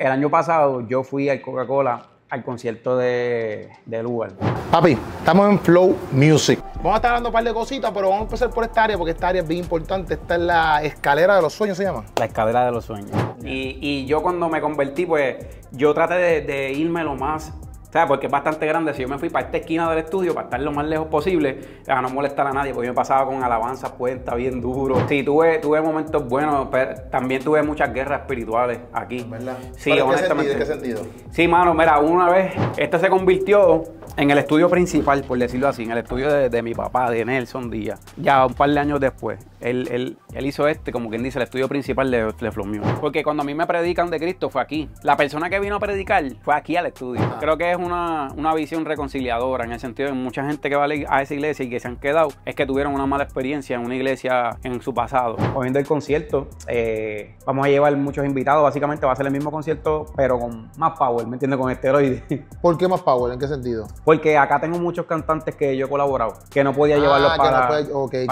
El año pasado yo fui al Coca-Cola al concierto de, de Lugar. Papi, estamos en Flow Music. Vamos a estar hablando un par de cositas, pero vamos a empezar por esta área porque esta área es bien importante. Esta es la escalera de los sueños, ¿se llama? La escalera de los sueños. Y, yo cuando me convertí, pues yo traté de irme lo más o sea, porque es bastante grande. Si yo me fui para esta esquina del estudio, para estar lo más lejos posible, a no molestar a nadie, porque yo me pasaba con alabanza, puesta bien duro. Sí, tuve, tuve momentos buenos, pero también tuve muchas guerras espirituales aquí. ¿Verdad? Sí, honestamente. Qué ¿Qué sentido? Sí, mano, mira, una vez este se convirtió en el estudio principal, por decirlo así, en el estudio de, mi papá, de Nelson Díaz. Ya un par de años después, él, hizo este, como quien dice, el estudio principal de, de Porque cuando a mí me predican de Cristo fue aquí. La persona que vino a predicar fue aquí al estudio. Ah. Creo que es una, visión reconciliadora en el sentido de mucha gente que va a esa iglesia y que se han quedado es que tuvieron una mala experiencia en una iglesia en su pasado. Hoy en el concierto, eh, vamos a llevar muchos invitados. Básicamente va a ser el mismo concierto, pero con más power, ¿me entiendes? Con esteroides. ¿Por qué más power? ¿En qué sentido? Porque acá tengo muchos cantantes que yo he colaborado, que no podía llevarlos ah, para,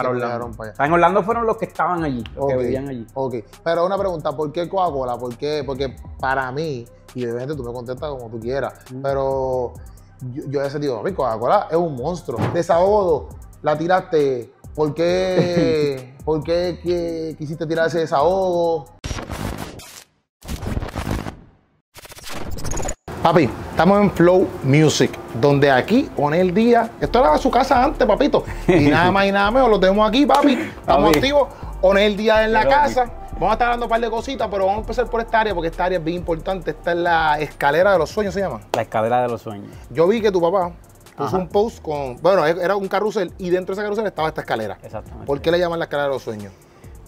Orlando. en Orlando fueron los que estaban allí, que vivían allí. Ok, pero una pregunta, ¿por qué coca ¿Por qué? Porque para mí y repente tú me contestas como tú quieras. Pero yo, yo sentido tío, digo, es un monstruo. Desahogo, la tiraste. ¿Por qué, ¿por qué, quisiste tirar ese desahogo? Papi, estamos en Flow Music, donde aquí, on el día, esto era su casa antes, papito. Y nada más y nada menos, lo tenemos aquí, papi. Estamos activos, on el día en la casa. Vamos a estar hablando un par de cositas, pero vamos a empezar por esta área porque esta área es bien importante. Esta es la escalera de los sueños, se llama. La escalera de los sueños. Yo vi que tu papá puso un post con. Bueno, era un carrusel y dentro de ese carrusel estaba esta escalera. Exactamente. ¿Por qué le llaman la escalera de los sueños?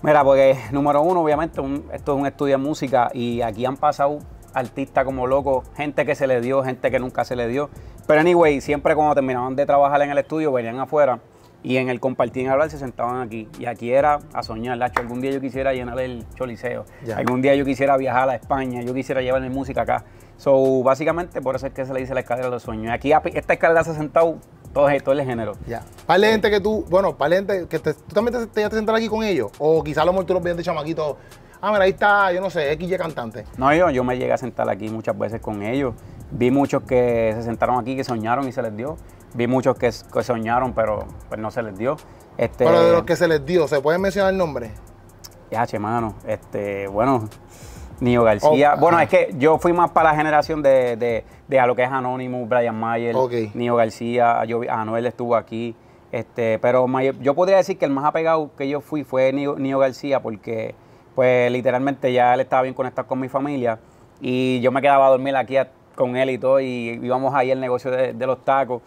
Mira, porque número uno, obviamente, esto es un estudio de música y aquí han pasado artistas como locos, gente que se le dio, gente que nunca se le dio. Pero anyway, siempre cuando terminaban de trabajar en el estudio, venían afuera y en el compartir y hablar se sentaban aquí. Y aquí era a soñar, Lacho. Algún día yo quisiera llenar el choliseo. Algún día yo quisiera viajar a España. Yo quisiera llevar música acá. So, básicamente, por eso es que se le dice la escalera de los sueños. Aquí, esta escalera se ha sentado todo, todo el género. Ya. Para la gente que tú, bueno, para gente que tú también te, te, sentar aquí con ellos. O quizás los lo mejor tú los de chamaquito. Ah, mira, ahí está, yo no sé, XY cantante. No, yo, yo me llegué a sentar aquí muchas veces con ellos. Vi muchos que se sentaron aquí, que soñaron y se les dio vi muchos que, soñaron, pero pues no se les dio. Este, pero de los que se les dio, ¿se pueden mencionar el nombre? Ya, che, mano. Este, bueno, Nio García. Oh, bueno, ah. es que yo fui más para la generación de, de, de a lo que es Anonymous, Brian Mayer, Nio García, yo, Anuel estuvo aquí. Este, pero yo podría decir que el más apegado que yo fui fue Nio, García, porque pues literalmente ya él estaba bien conectado con mi familia y yo me quedaba a dormir aquí con él y todo, y íbamos ahí al negocio de los tacos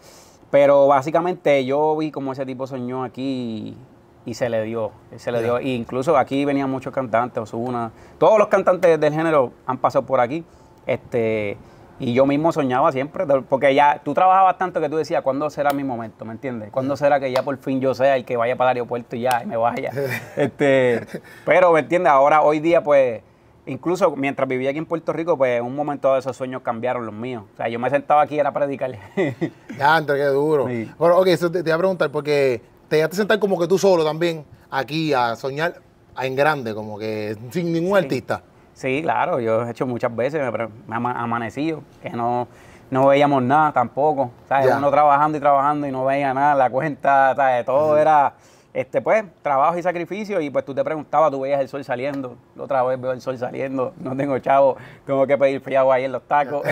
pero básicamente yo vi como ese tipo soñó aquí y, se le dio, se le dio. E incluso aquí venían muchos cantantes, Osuna, todos los cantantes del género han pasado por aquí. Este, y yo mismo soñaba siempre, porque ya tú trabajabas tanto que tú decías, ¿cuándo será mi momento? ¿Me entiendes? ¿Cuándo será que ya por fin yo sea el que vaya para el aeropuerto y ya y me vaya? este, pero, ¿me entiendes? Ahora, hoy día, pues Incluso mientras vivía aquí en Puerto Rico, pues en un momento de esos sueños cambiaron los míos. O sea, yo me sentaba aquí era predicar. ya, entre qué duro. Bueno, ok, eso te, voy a preguntar, porque te dejaste sentar como que tú solo también aquí a soñar en grande, como que sin ningún artista. Sí, claro, yo he hecho muchas veces, me, ha amanecido, que no, no veíamos nada tampoco. ¿sabes? Uno trabajando y trabajando y no veía nada, la cuenta, ¿sabes? todo era este, pues, trabajo y sacrificio, y pues tú te preguntabas, tú veías el sol saliendo, otra vez veo el sol saliendo, no tengo chavo, tengo que pedir friago ahí en los tacos.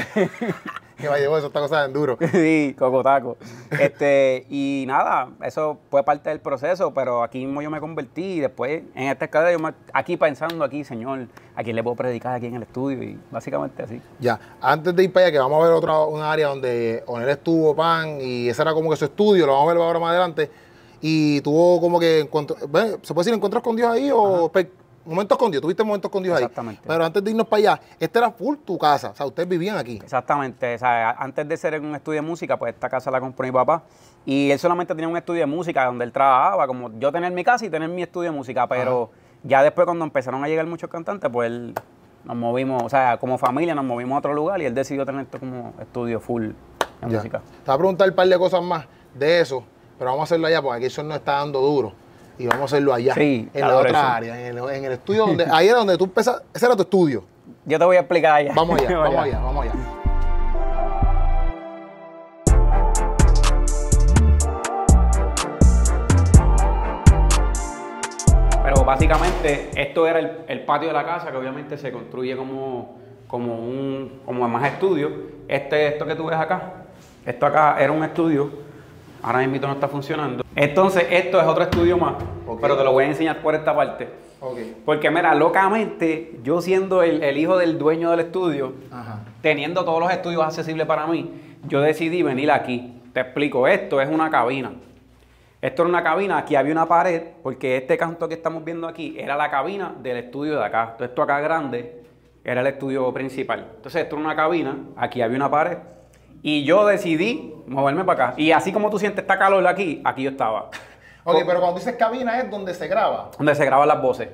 que vaya, esos tacos saben duro. sí, coco taco. Este, y nada, eso fue parte del proceso, pero aquí mismo yo me convertí, y después en esta escala yo aquí pensando, aquí, señor, a quién le puedo predicar aquí en el estudio, y básicamente así. Ya, antes de ir para allá, que vamos a ver otra, un área donde Onel estuvo, pan, y ese era como que su estudio, lo vamos a ver ahora más adelante, y tuvo como que se puede decir encuentros con Dios ahí o momentos con Dios, tuviste momentos con Dios Exactamente. Pero antes de irnos para allá, esta era full tu casa, o sea, ustedes vivían aquí. Exactamente, o sea, antes de ser en un estudio de música, pues esta casa la compró mi papá y él solamente tenía un estudio de música donde él trabajaba, como yo tener mi casa y tener mi estudio de música, pero ya después cuando empezaron a llegar muchos cantantes, pues él nos movimos, o sea, como familia nos movimos a otro lugar y él decidió tener esto como estudio full de música. Te voy a preguntar un par de cosas más de eso pero vamos a hacerlo allá porque aquí eso no está dando duro. Y vamos a hacerlo allá, en la otra área, en el, estudio donde, ahí era donde tú empezas, ese era tu estudio. Yo te voy a explicar allá. Vamos allá, vamos allá, vamos allá. Pero básicamente esto era el, patio de la casa que obviamente se construye como como un como más estudio. Este, esto que tú ves acá, esto acá era un estudio Ahora mismo no está funcionando. Entonces, esto es otro estudio más, pero te lo voy a enseñar por esta parte. Porque mira, locamente, yo siendo el, hijo del dueño del estudio, teniendo todos los estudios accesibles para mí, yo decidí venir aquí. Te explico, esto es una cabina. Esto era una cabina, aquí había una pared, porque este canto que estamos viendo aquí era la cabina del estudio de acá. Entonces, esto acá grande era el estudio principal. Entonces, esto era una cabina, aquí había una pared, y yo decidí moverme para acá. Y así como tú sientes esta calor aquí, aquí yo estaba. Ok, pero cuando dices cabina es donde se graba. Donde se graban las voces.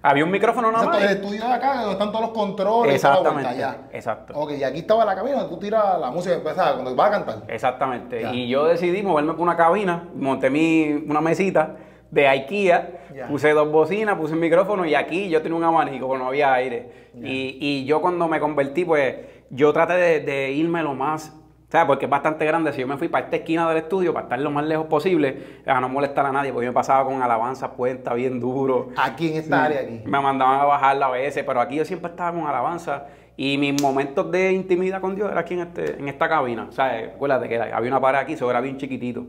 Había un micrófono nada más. el estudio de acá, donde están todos los controles. Exactamente. Exacto. Ok, y aquí estaba la cabina tú tiras la música, y pues, cuando vas a cantar. Exactamente. Y yo decidí moverme para una cabina, monté mi, una mesita de IKEA, puse dos bocinas, puse un micrófono y aquí yo tenía un abanico, no había aire. Y, yo cuando me convertí, pues yo traté de irme lo más o sea, porque es bastante grande. Si yo me fui para esta esquina del estudio, para estar lo más lejos posible, a no molestar a nadie, porque yo me pasaba con alabanza puesta bien duro. Aquí en esta área, aquí. Me mandaban a bajar la veces, pero aquí yo siempre estaba con alabanza. Y mis momentos de intimidad con Dios era aquí en, este, en esta cabina. O sea, acuérdate que había una pared aquí, eso era bien chiquitito.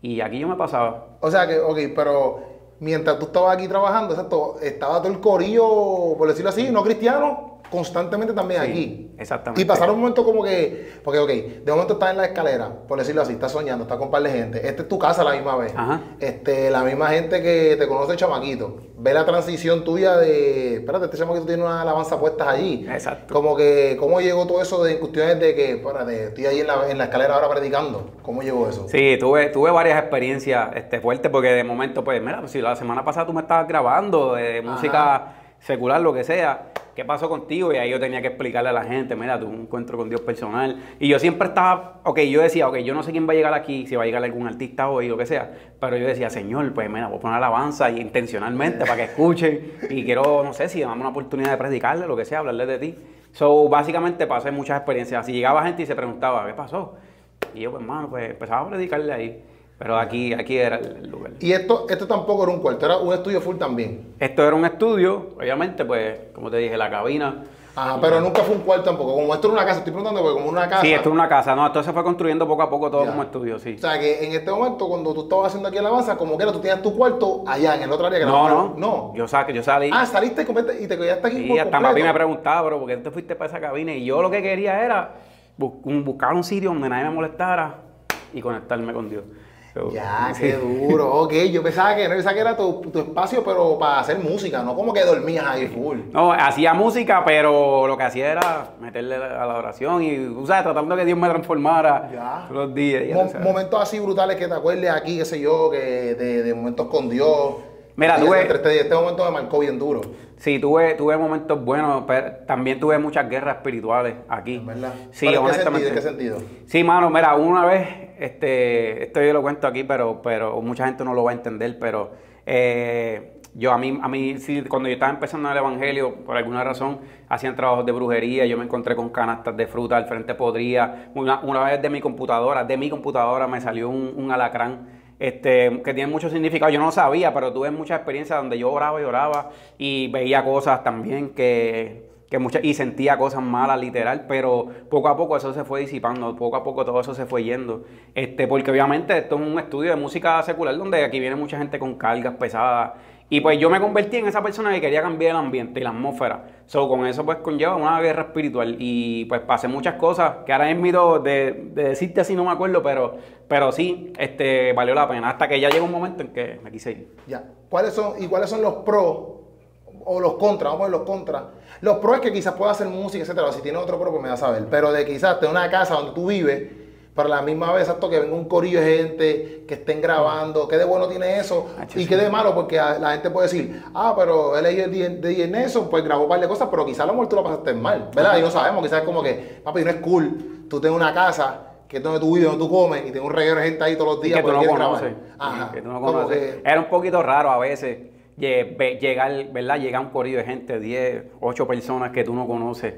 Y aquí yo me pasaba. O sea que, ok, pero mientras tú estabas aquí trabajando, exacto, estaba todo el corillo, por decirlo así, no cristiano constantemente también aquí. Exactamente. Y pasar un momento como que, porque, ok, de momento estás en la escalera, por decirlo así, estás soñando, estás con un par de gente. Esta es tu casa la misma vez. Este, la misma gente que te conoce, chamaquito. Ve la transición tuya de, espérate, este chamaquito tiene una alabanza puesta allí. Exacto. Como que, ¿cómo llegó todo eso de cuestiones de que, espérate, estoy ahí en la, escalera ahora predicando? ¿Cómo llegó eso? Sí, tuve, tuve varias experiencias este, fuertes porque de momento, pues, mira, si la semana pasada tú me estabas grabando de música secular, lo que sea ¿qué pasó contigo? Y ahí yo tenía que explicarle a la gente, mira, tuve un encuentro con Dios personal. Y yo siempre estaba, ok, yo decía, ok, yo no sé quién va a llegar aquí, si va a llegar algún artista o lo que sea. Pero yo decía, Señor, pues mira, voy a poner alabanza y intencionalmente para que escuchen. Y quiero, no sé, si damos una oportunidad de predicarle, lo que sea, hablarle de ti. So, básicamente pasé muchas experiencias. Si llegaba gente y se preguntaba, ¿qué pasó? Y yo, pues, hermano, pues empezaba a predicarle ahí. Pero aquí, aquí era el lugar. ¿Y esto, esto tampoco era un cuarto? ¿Era un estudio full también? Esto era un estudio, obviamente, pues, como te dije, la cabina. Ajá, pero nunca fue un cuarto tampoco. Como esto era una casa, estoy preguntando porque como una casa. Sí, esto era una casa, no, esto se fue construyendo poco a poco todo como estudio, sí. O sea que en este momento, cuando tú estabas haciendo aquí la base, como que era, tú tenías tu cuarto allá en el otro área que No, no, no. Yo, que yo salí. Ah, saliste y te quedaste aquí. Y hasta papi me preguntaba, bro, porque tú te fuiste para esa cabina? Y yo lo que quería era buscar un sitio donde nadie me molestara y conectarme con Dios ya, qué duro. Ok, yo pensaba que, no, que era tu, espacio, pero para hacer música, ¿no? Como que dormías ahí full. No, hacía música, pero lo que hacía era meterle a la oración y, o sea, tratando que Dios me transformara todos los días. momentos así brutales que te acuerdes aquí, qué sé yo, que de momentos con Dios Mira, este tuve. Este, este, este, momento me marcó bien duro. Sí, tuve, tuve momentos buenos, pero también tuve muchas guerras espirituales aquí. ¿Verdad? Sí, honestamente. ¿En qué sentido? Sí, mano, mira, una vez, este, esto yo lo cuento aquí, pero, pero mucha gente no lo va a entender, pero eh, yo a mí, a mí cuando yo estaba empezando el evangelio, por alguna razón, hacían trabajos de brujería, yo me encontré con canastas de fruta al frente podría. Una, una vez de mi computadora, de mi computadora me salió un alacrán este, que tiene mucho significado. Yo no sabía, pero tuve muchas experiencias donde yo oraba y oraba y veía cosas también que, que muchas, y sentía cosas malas, literal, pero poco a poco eso se fue disipando, poco a poco todo eso se fue yendo. Este, porque obviamente esto es un estudio de música secular donde aquí viene mucha gente con cargas pesadas y pues yo me convertí en esa persona que quería cambiar el ambiente y la atmósfera. solo con eso pues conlleva una guerra espiritual y pues pasé muchas cosas que ahora es de, de decirte así no me acuerdo, pero, pero sí, este, valió la pena. Hasta que ya llegó un momento en que me quise ir. Ya. ¿Cuáles son, ¿Y cuáles son los pros o los contras? Vamos a ver los contras. Los pros es que quizás pueda hacer música, etcétera. Si tiene otro pro, pues me da a saber. Pero de quizás tener una casa donde tú vives pero la misma vez, exacto, que venga un corillo de gente, que estén grabando, qué de bueno tiene eso y qué de malo, porque la gente puede decir, ah, pero él es de, de Nelson, pues grabó un par de cosas, pero quizás a lo mejor lo pasaste mal, ¿verdad? Y no sabemos, quizás es como que, papi, no es cool, tú tienes una casa que es donde tú vives, donde tú comes, y tienes un reguero de gente ahí todos los días. que tú no conoces. Ajá. Que no conoces. Era un poquito raro a veces llegar, ¿verdad? Llega un corrido de gente, 10, 8 personas que tú no conoces,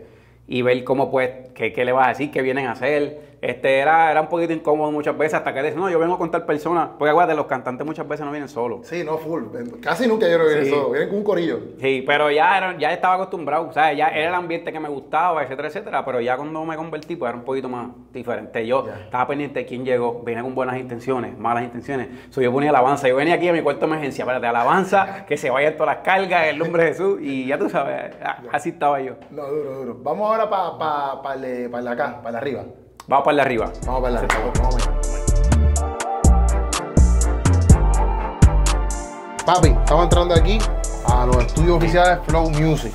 y ver cómo pues, qué, qué le vas a decir, qué vienen a hacer este, era, era un poquito incómodo muchas veces hasta que dicen, no, yo vengo con tal persona. Porque de los cantantes muchas veces no vienen solos. Sí, no, full. Casi nunca yo no vienen solo. vienen con un corillo. Sí, pero ya, ya estaba acostumbrado, o sea, ya era el ambiente que me gustaba, etcétera, etcétera. Pero ya cuando me convertí, pues era un poquito más diferente. Yo estaba pendiente de quién llegó, venía con buenas intenciones, malas intenciones. So, yo ponía alabanza, yo venía aquí a mi cuarto de emergencia, de alabanza, que se vayan todas las cargas, el nombre de Jesús. Y ya tú sabes, así estaba yo. No, duro, duro. Vamos ahora para acá, para arriba. Vamos para arriba. Vamos para arriba. Papi, estamos entrando aquí a los estudios oficiales Flow Music.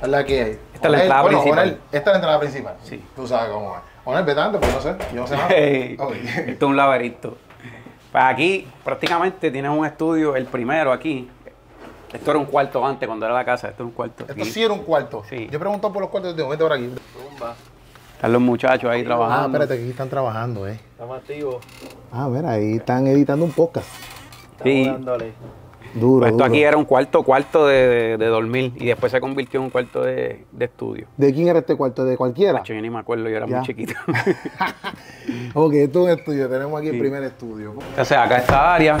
Es la que hay. Esta es la entrada principal. esta es la entrada principal. Sí. Tú sabes cómo es. el petante, pues no sé. Yo no sé nada. Esto es un laberinto. Pues aquí prácticamente tienes un estudio, el primero aquí. Esto era un cuarto antes, cuando era la casa. Esto es un cuarto. Esto sí era un cuarto. Sí. Yo pregunto por los cuartos de momento por aquí. Están los muchachos ahí ah, trabajando. Ah, espérate, aquí están trabajando, ¿eh? Estamos activos. Ah, ver, ahí están editando un podcast. Sí. Duro, pues Esto aquí era un cuarto, cuarto de, de, dormir y después se convirtió en un cuarto de, estudio. ¿De quién era este cuarto? ¿De cualquiera? yo ni me acuerdo, yo era muy chiquito. ok, esto es un estudio, tenemos aquí el primer estudio. O sea, acá esta área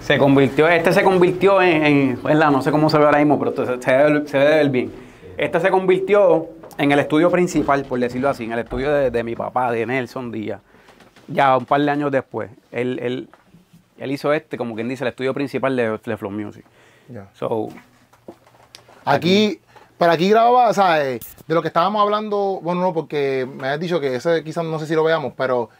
se convirtió, este se convirtió en, en, la, no sé cómo se ve ahora mismo, pero se, se, ve, se ve bien. Este se convirtió en el estudio principal, por decirlo así, en el estudio de, mi papá, de Nelson Díaz, ya un par de años después, él, él, él hizo este, como quien dice, el estudio principal de, Flow Music. So, aquí, para pero aquí grababa, o sea, eh, de lo que estábamos hablando, bueno, no, porque me has dicho que ese quizás no sé si lo veamos, pero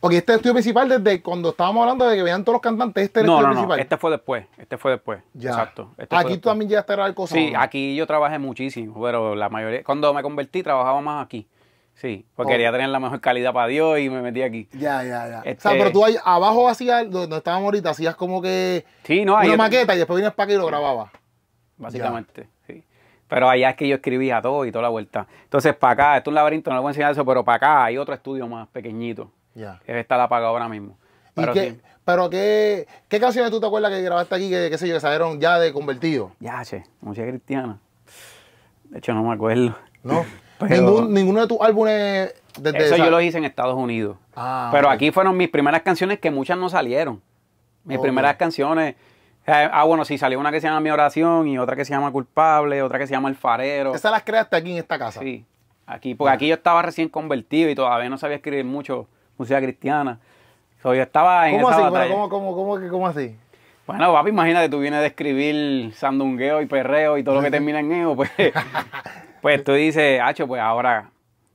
porque este estudio principal desde cuando estábamos hablando de que veían todos los cantantes, este era el estudio no, principal. No, este fue después, este fue después. Ya. Exacto. Este aquí tú también llegaste a grabar cosas. Sí, aquí yo trabajé muchísimo, pero la mayoría, cuando me convertí trabajaba más aquí. Sí, porque oh. quería tener la mejor calidad para Dios y me metí aquí. Ya, ya, ya. Este pero tú ahí abajo hacías, donde estábamos ahorita, hacías como que sí, no, una maqueta y después vienes para aquí y lo grababas. Básicamente, sí. Pero allá es que yo escribía todo y toda la vuelta. Entonces, para acá, esto es un laberinto, no le voy a enseñar eso, pero para acá hay otro estudio más pequeñito ya. Que está la apagado ahora mismo. Pero, qué, canciones tú te acuerdas que grabaste aquí que, qué sé yo, salieron ya de convertido? Ya, che, música cristiana. De hecho, no me acuerdo. No. ninguno de tus álbumes desde Eso yo lo hice en Estados Unidos. Ah, pero aquí fueron mis primeras canciones que muchas no salieron. Mis primeras canciones. Eh, ah, bueno, sí, salió una que se llama Mi Oración y otra que se llama Culpable, otra que se llama El Farero. ¿Esas las creaste aquí en esta casa? Sí, aquí, porque aquí yo estaba recién convertido y todavía no sabía escribir mucho música cristiana. yo estaba en ¿Cómo esa así? Batalla. Bueno, ¿cómo, cómo, cómo así? Bueno, papi, imagínate, tú vienes de escribir sandungueo y perreo y todo lo que termina en eo, pues, pues tú dices, hacho, pues ahora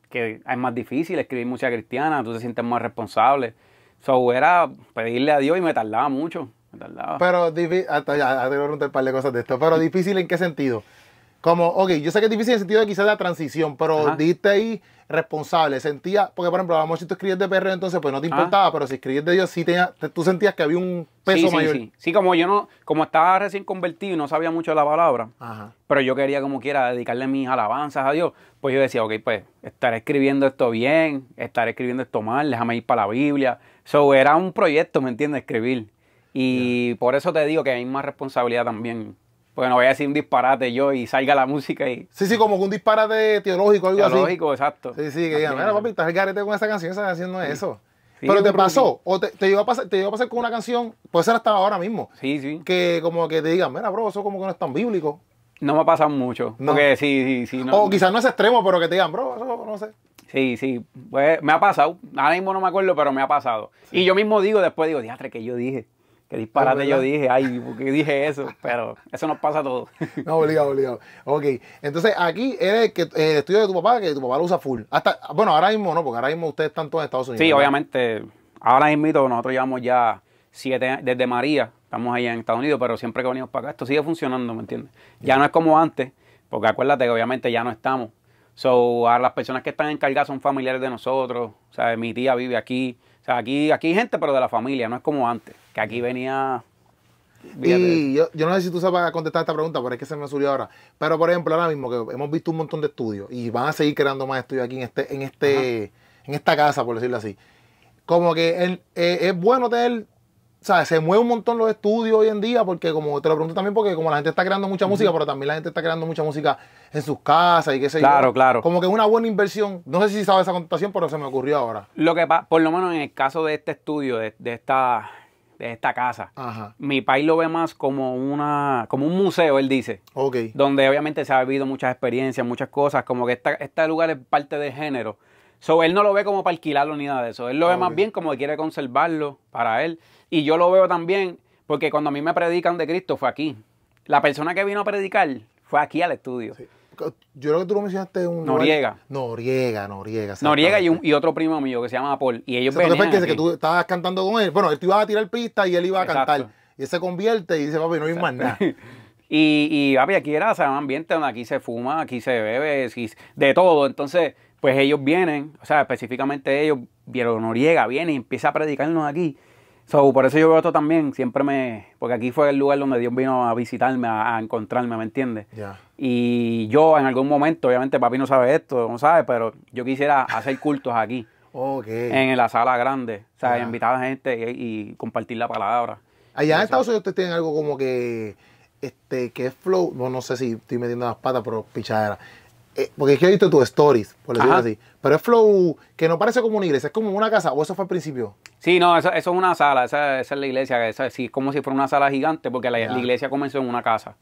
que es más difícil escribir música cristiana, tú te sientes más responsable. So, era pedirle a Dios y me tardaba mucho, me tardaba. Pero, hasta ah, ya, te voy a preguntar un par de cosas de esto, pero difícil en qué sentido? Como, ok, yo sé que es difícil en el sentido de quizás la transición, pero diste ahí responsable. Sentía, porque por ejemplo, a si tú escribías de perro, entonces pues no te importaba, pero si escribías de Dios, sí tú sentías que había un peso sí, mayor. Sí. sí, como yo no, como estaba recién convertido y no sabía mucho de la palabra, pero yo quería como quiera dedicarle mis alabanzas a Dios, pues yo decía, ok, pues estaré escribiendo esto bien, estaré escribiendo esto mal, déjame ir para la Biblia. Eso era un proyecto, ¿me entiendes? Escribir. Y por eso te digo que hay más responsabilidad también porque no voy a decir un disparate yo y salga la música y. Sí, sí, como que un disparate teológico, algo así. Teológico, exacto. Sí, sí, que digan, mira, papi, estás el garete con esa canción, esa Haciendo eso. Pero te pasó, o te, te, llegó a pasar, con una canción, puede ser hasta ahora mismo. Sí, sí. Que como que te digan, mira, bro, eso como que no es tan bíblico. No me pasado mucho. Porque sí, sí, sí. No, o quizás no es extremo, pero que te digan, bro, eso no sé. Sí, sí. Pues me ha pasado. Ahora mismo no me acuerdo, pero me ha pasado. Y yo mismo digo, después digo, diatre, que yo dije. Que disparate yo dije, ay, ¿por dije eso? Pero eso nos pasa a todos. No, obligado, obligado. Ok, entonces aquí eres el, que, estudio de tu papá, que tu papá lo usa full. Hasta, bueno, ahora mismo no, porque ahora mismo ustedes están todos en Estados Unidos. Sí, obviamente. Ahora mismo nosotros llevamos ya siete, desde María, estamos allá en Estados Unidos, pero siempre que venimos para acá, esto sigue funcionando, ¿me entiendes? Ya no es como antes, porque acuérdate que obviamente ya no estamos. So, ahora las personas que están encargadas son familiares de nosotros, o sea, mi tía vive aquí, o sea, aquí, aquí hay gente, pero de la familia, no es como antes que aquí venía... Y yo, yo, no sé si tú sabes contestar esta pregunta, pero es que se me surgió ahora. Pero, por ejemplo, ahora mismo que hemos visto un montón de estudios y van a seguir creando más estudios aquí en este, en este, en esta casa, por decirlo así. Como que eh, es bueno tener o sea, se mueve un montón los estudios hoy en día, porque como te lo pregunto también, porque como la gente está creando mucha música, pero también la gente está creando mucha música en sus casas y qué sé claro, yo. Claro, claro. Como que es una buena inversión. No sé si sabes esa contestación, pero se me ocurrió ahora. Lo que pasa, por lo menos en el caso de este estudio, de, de esta esta casa. Ajá. Mi país lo ve más como una como un museo, él dice. Ok. Donde obviamente se ha vivido muchas experiencias, muchas cosas, como que este lugar es parte del género. So, él no lo ve como para alquilarlo ni nada de eso. Él lo ve más bien como que quiere conservarlo para él. Y yo lo veo también porque cuando a mí me predican de Cristo fue aquí. La persona que vino a predicar fue aquí al estudio. Sí yo creo que tú lo mencionaste un Noriega. Noriega, Noriega. Noriega y, y, otro primo mío que se llama Paul. Y ellos o que tú estabas cantando con él. Bueno, él te iba a tirar pista y él iba a cantar. Y él se convierte y dice, papi, no hay más nada. y, y papi, aquí era un ambiente donde aquí se fuma, aquí se bebe, de todo. Entonces, pues ellos vienen, o sea, específicamente ellos, Vieron Noriega viene y empieza a predicarnos aquí. So, por eso yo veo esto también, siempre me, porque aquí fue el lugar donde Dios vino a visitarme, a, encontrarme, ¿me entiendes? Y yo en algún momento, obviamente papi no sabe esto, no sabe, pero yo quisiera hacer cultos aquí, okay. en la sala grande, o sea, invitar a la gente y, compartir la palabra. Allá en Estados Unidos ustedes tienen algo como que, este, que es flow, no, no sé si estoy metiendo las patas, pero pichadera, eh, porque es que he visto tus stories, por decirlo así. Pero es flow que no parece como una iglesia, es como una casa, o eso fue al principio. Sí, no, eso, es una sala, esa, es la iglesia, sí, como si fuera una sala gigante, porque la, iglesia comenzó en una casa.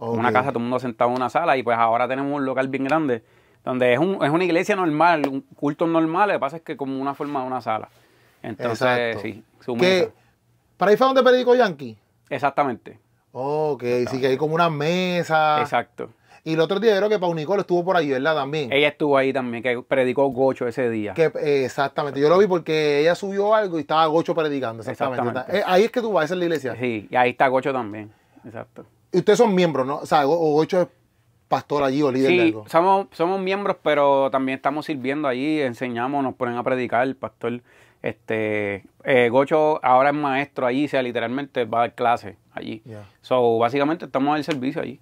una casa, todo el mundo sentado en una sala, y pues ahora tenemos un local bien grande, donde es, un, es una iglesia normal, un culto normal, lo que pasa es que como una forma de una sala. Entonces, sí, ¿Para ahí fue donde periódico Yankee? Exactamente. Ok, sí que hay como una mesa. Exacto. Y el otro día creo que Pau Nicole estuvo por ahí, ¿verdad? También. Ella estuvo ahí también, que predicó Gocho ese día. Que, eh, exactamente. Yo lo vi porque ella subió algo y estaba Gocho predicando. Exactamente. Eh, ahí es que tú vas, esa es la iglesia. Sí, y ahí está Gocho también. Exacto. Y ustedes son miembros, ¿no? O sea, Gocho es pastor allí o líder sí, de algo. Somos, somos miembros, pero también estamos sirviendo allí, enseñamos, nos ponen a predicar, el pastor. Este, eh, Gocho ahora es maestro allí, o sea, literalmente va a dar clases allí. So, básicamente estamos el servicio allí.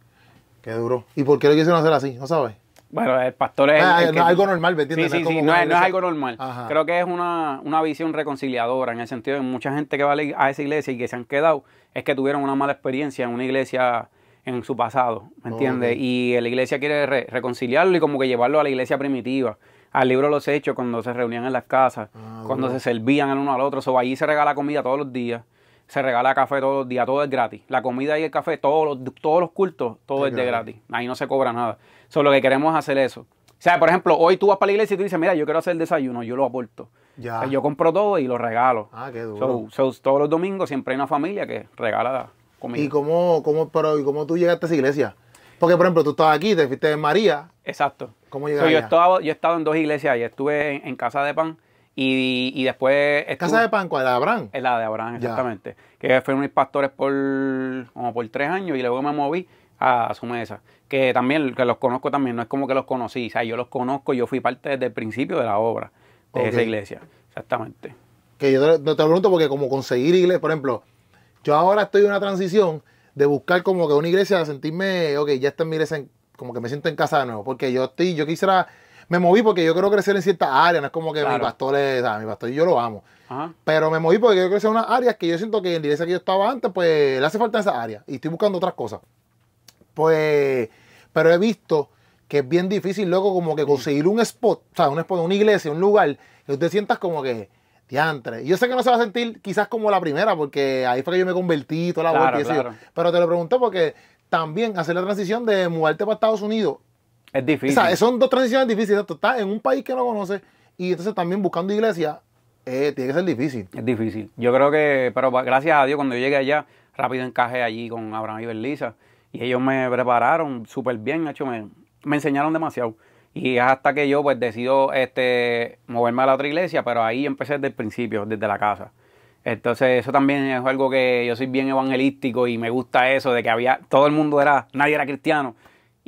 Qué duro. ¿Y por qué lo quisieron hacer así? ¿No sabes? Bueno, el pastor es. no ah, es algo normal, ¿me entiendes? Sí, sí, no es, algo normal. Creo que es una, visión reconciliadora en el sentido de mucha gente que va a esa iglesia y que se han quedado es que tuvieron una mala experiencia en una iglesia en su pasado, ¿me entiendes? Y la iglesia quiere reconciliarlo y como que llevarlo a la iglesia primitiva, al libro de los hechos, cuando se reunían en las casas, ah, cuando se servían el uno al otro. o allí se regala comida todos los días se regala café todo el día, todo es gratis. La comida y el café, todos los, todos los cultos, todo es de gratis. Ahí no se cobra nada. Solo que queremos hacer eso. O sea, por ejemplo, hoy tú vas para la iglesia y tú dices, mira, yo quiero hacer el desayuno, yo lo aporto. Ya. Pues, yo compro todo y lo regalo. Ah, qué duro. todos los domingos siempre hay una familia que regala comida. ¿Y cómo, cómo, pero, tú llegaste a esa iglesia? Porque, por ejemplo, tú estabas aquí, te fuiste en María. Exacto. ¿Cómo llegaste? yo, estaba, yo he estado en dos iglesias y estuve en Casa de Pan y, después. ¿Casa de Pancua, ¿La de Abraham? Es la de Abraham, exactamente. Que fueron mis pastores por como por tres años y luego me moví a, su mesa. Que también, que los conozco también, no es como que los conocí. O sea, yo los conozco, yo fui parte desde el principio de la obra de esa iglesia. Exactamente. Que yo te, te, pregunto porque como conseguir iglesia, por ejemplo, yo ahora estoy en una transición de buscar como que una iglesia, sentirme, ok, ya está en mi iglesia, como que me siento en casa de nuevo. Porque yo estoy, yo quisiera me moví porque yo quiero crecer en ciertas áreas, no es como que mi pastor es, mi pastor yo lo amo. Pero me moví porque quiero crecer en unas áreas que yo siento que en la iglesia que yo estaba antes, pues le hace falta esa área y estoy buscando otras cosas. Pues, pero he visto que es bien difícil, luego como que conseguir un spot, o sea, un spot, una iglesia, un lugar, que usted sientas como que, diantre. Yo sé que no se va a sentir quizás como la primera, porque ahí fue que yo me convertí, toda la claro, Pero te lo pregunto porque también hacer la transición de mudarte para Estados Unidos es difícil. O sea, son dos transiciones difíciles. Tú estás en un país que no conoces y entonces también buscando iglesia, eh, tiene que ser difícil. Es difícil. Yo creo que, pero gracias a Dios, cuando yo llegué allá, rápido encajé allí con Abraham y Berlisa y ellos me prepararon súper bien, hecho, me, enseñaron demasiado. Y hasta que yo pues decido este, moverme a la otra iglesia, pero ahí empecé desde el principio, desde la casa. Entonces eso también es algo que yo soy bien evangelístico y me gusta eso, de que había, todo el mundo era, nadie era cristiano,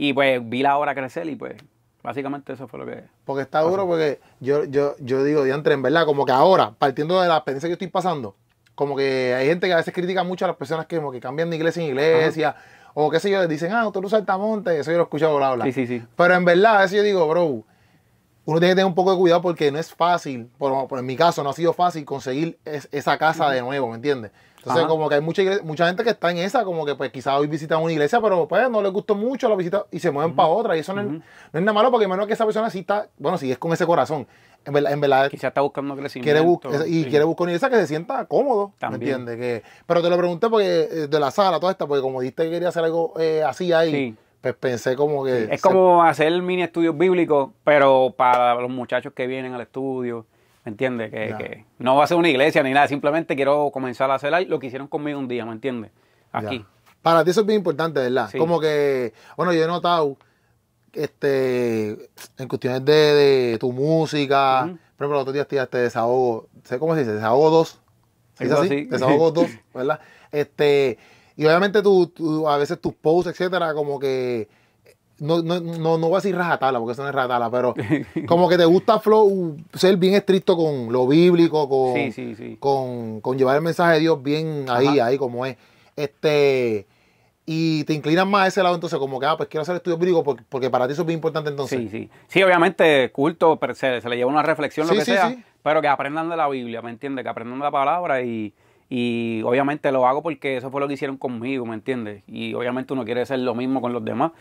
y pues vi la hora crecer y pues básicamente eso fue lo que... Porque está duro porque yo, yo, yo digo, diantre, en verdad, como que ahora, partiendo de la experiencia que estoy pasando, como que hay gente que a veces critica mucho a las personas que, como que cambian de iglesia en iglesia. O qué sé yo, dicen, ah, tú no saltamonte, eso yo lo he escuchado, bla, bla. Sí, sí, sí. Pero en verdad, a veces yo digo, bro, uno tiene que tener un poco de cuidado porque no es fácil, por, en mi caso no ha sido fácil conseguir esa casa de nuevo, ¿me entiendes? Entonces, como que hay mucha, mucha gente que está en esa, como que pues quizás hoy visitan una iglesia, pero pues no les gustó mucho la visita y se mueven para otra. Y eso no, es, nada malo porque menos que esa persona sí está, bueno, sí es con ese corazón. En verdad, quizás está buscando crecimiento. Quiere y quiere buscar una iglesia que se sienta cómodo, ¿me entiendes? Que, pero te lo pregunté porque eh, de la sala, toda esta, porque como diste que quería hacer algo eh, así ahí. pues pensé como que... Es como hacer mini estudios bíblicos, pero para los muchachos que vienen al estudio. ¿Me entiendes? Que, que, no va a ser una iglesia ni nada, simplemente quiero comenzar a hacer lo que hicieron conmigo un día, ¿me entiendes? Aquí. Para ti eso es bien importante, ¿verdad? Como que, bueno, yo he notado este, en cuestiones de, tu música, por ejemplo, los otros días te Desahogo, sé cómo se dice, Desahogo dos. ¿Es así? así? Desahogo dos, ¿verdad? Este, y obviamente tú, a veces tus posts, etcétera, como que no, no, no, no voy a decir rajatala, porque eso no es rajatala, pero como que te gusta flow, ser bien estricto con lo bíblico, con, con, llevar el mensaje de Dios bien ahí, ahí como es. Este, y te inclinas más a ese lado, entonces como que, ah, pues quiero hacer estudios bíblicos porque, para ti eso es bien importante entonces. Sí, sí. Sí, obviamente, culto, pero se, se le lleva una reflexión, lo que sea, pero que aprendan de la Biblia, ¿me entiendes? Que aprendan de la palabra y y obviamente lo hago porque eso fue lo que hicieron conmigo, ¿me entiendes? Y obviamente uno quiere hacer lo mismo con los demás.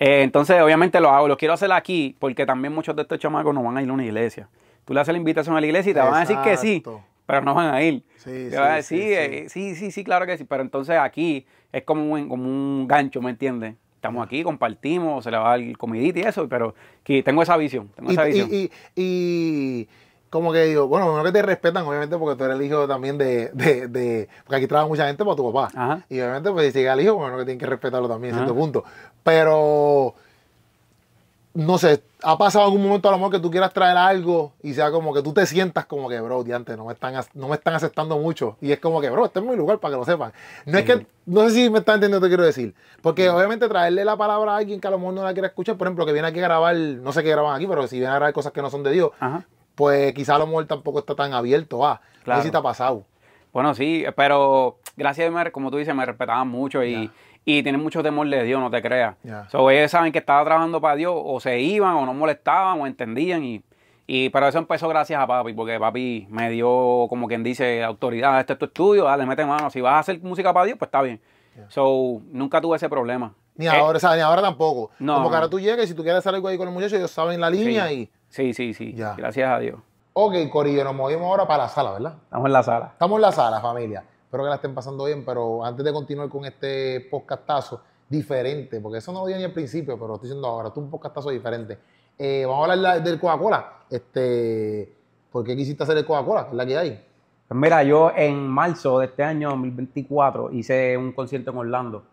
Eh, entonces, obviamente lo hago, lo quiero hacer aquí porque también muchos de estos chamacos no van a ir a una iglesia. Tú le haces la invitación a la iglesia y te van a decir que sí, pero no van a ir. Sí, sí, a eh, sí, sí, sí, claro que sí. Pero entonces aquí es como un, como un gancho, ¿me entiendes? estamos aquí, compartimos, se le va a dar comidita y eso, pero que tengo esa visión. Tengo esa visión. y, como que digo, bueno, bueno que te respetan, obviamente, porque tú eres el hijo también de, de, de porque aquí trabaja mucha gente para pues, tu papá. Y obviamente, pues si llega el hijo, bueno, que tienen que respetarlo también, en cierto punto. Pero, no sé, ha pasado algún momento a lo mejor que tú quieras traer algo y sea como que tú te sientas como que, bro, diante, no me están, no me están aceptando mucho. Y es como que, bro, este es mi lugar para que lo sepan. No es que, no sé si me están entendiendo lo que quiero decir. Porque obviamente traerle la palabra a alguien que a lo mejor no la quiere escuchar, por ejemplo, que viene aquí a grabar, no sé qué graban aquí, pero si viene a grabar cosas que no son de Dios, Ajá pues quizá lo mejor tampoco está tan abierto a. Ah, claro. No si te ha pasado. Bueno, sí, pero gracias, a como tú dices, me respetaban mucho y, tienen mucho temor de Dios, no te creas. So, ellos saben que estaba trabajando para Dios, o se iban, o no molestaban, o entendían. Y, y, pero eso empezó gracias a papi, porque papi me dio, como quien dice, autoridad, este es tu estudio, dale, mete mano. Si vas a hacer música para Dios, pues está bien. So, nunca tuve ese problema. Ni ahora, eh, ni ahora tampoco. No. Como que ahora tú llegas y si tú quieres hacer algo ahí con el muchacho, ellos saben la línea y Sí, sí, sí. Gracias a Dios. Ok, Corillo, nos movimos ahora para la sala, ¿verdad? Estamos en la sala. Estamos en la sala, familia. Espero que la estén pasando bien, pero antes de continuar con este podcastazo diferente, porque eso no lo dije ni al principio, pero lo estoy diciendo ahora, tú un podcastazo diferente. Eh, vamos a hablar del Coca-Cola. Este, ¿Por qué quisiste hacer el Coca-Cola? Es la que hay. Pues mira, yo en marzo de este año 2024 hice un concierto en Orlando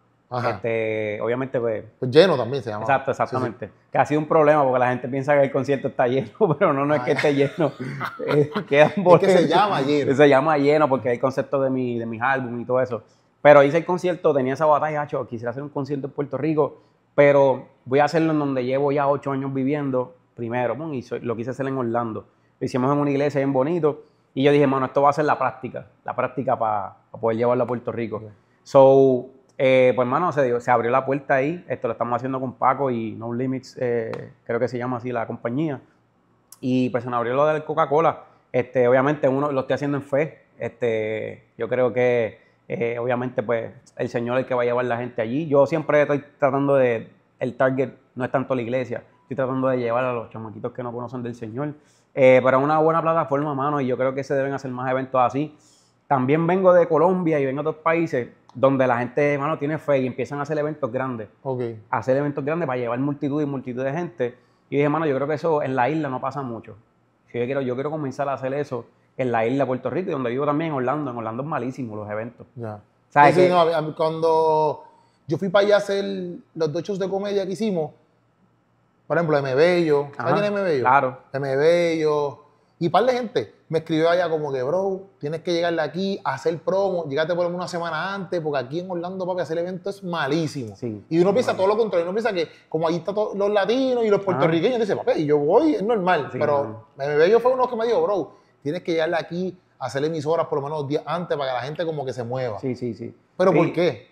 este, obviamente, pues, pues, Lleno también se llama. Exacto, exactamente. Que ha sido un problema porque la gente piensa que el concierto está lleno, pero no, no es que esté lleno. Eh, se llama lleno. Se llama lleno porque hay conceptos de, mi, de mis álbumes y todo eso. Pero hice el concierto, tenía esa batalla, hecho, quisiera hacer un concierto en Puerto Rico, pero voy a hacerlo en donde llevo ya ocho años viviendo, primero, y lo quise hacer en Orlando. Lo hicimos en una iglesia bien bonito, y yo dije, bueno, esto va a ser la práctica, la práctica para poder llevarlo a Puerto Rico. So, eh, pues, hermano, se, abrió la puerta ahí. Esto lo estamos haciendo con Paco y No Limits, eh, creo que se llama así la compañía. Y pues se nos abrió lo del Coca-Cola. Este, obviamente, uno lo estoy haciendo en fe. Este, yo creo que, eh, obviamente, pues el Señor es el que va a llevar la gente allí. Yo siempre estoy tratando de. El target no es tanto la iglesia, estoy tratando de llevar a los chamaquitos que no conocen del Señor. Eh, es una buena plataforma, hermano y yo creo que se deben hacer más eventos así. También vengo de Colombia y vengo de otros países donde la gente, mano, tiene fe y empiezan a hacer eventos grandes. hacer eventos grandes para llevar multitud y multitud de gente. Y dije, mano, yo creo que eso en la isla no pasa mucho. yo quiero, comenzar a hacer eso en la isla de Puerto Rico y donde vivo también, en Orlando. En Orlando es malísimo los eventos. Ya. cuando yo fui para allá a hacer los dos shows de comedia que hicimos, por ejemplo, M. Bello. ¿Sabes M. Bello? Claro. M. Bello. Y par de gente me escribió allá como que, bro, tienes que llegarle aquí, a hacer promo, llegaste por lo menos una semana antes, porque aquí en Orlando, papi, hacer evento es malísimo. y uno piensa todo lo contrario, uno piensa que como ahí están los latinos y los ah. puertorriqueños, dice, papi, yo voy, es normal, pero me, me yo fue uno que me dijo, bro, tienes que llegarle aquí, a hacer emisoras por lo menos días antes para que la gente como que se mueva. Sí, sí, sí. ¿Pero por qué?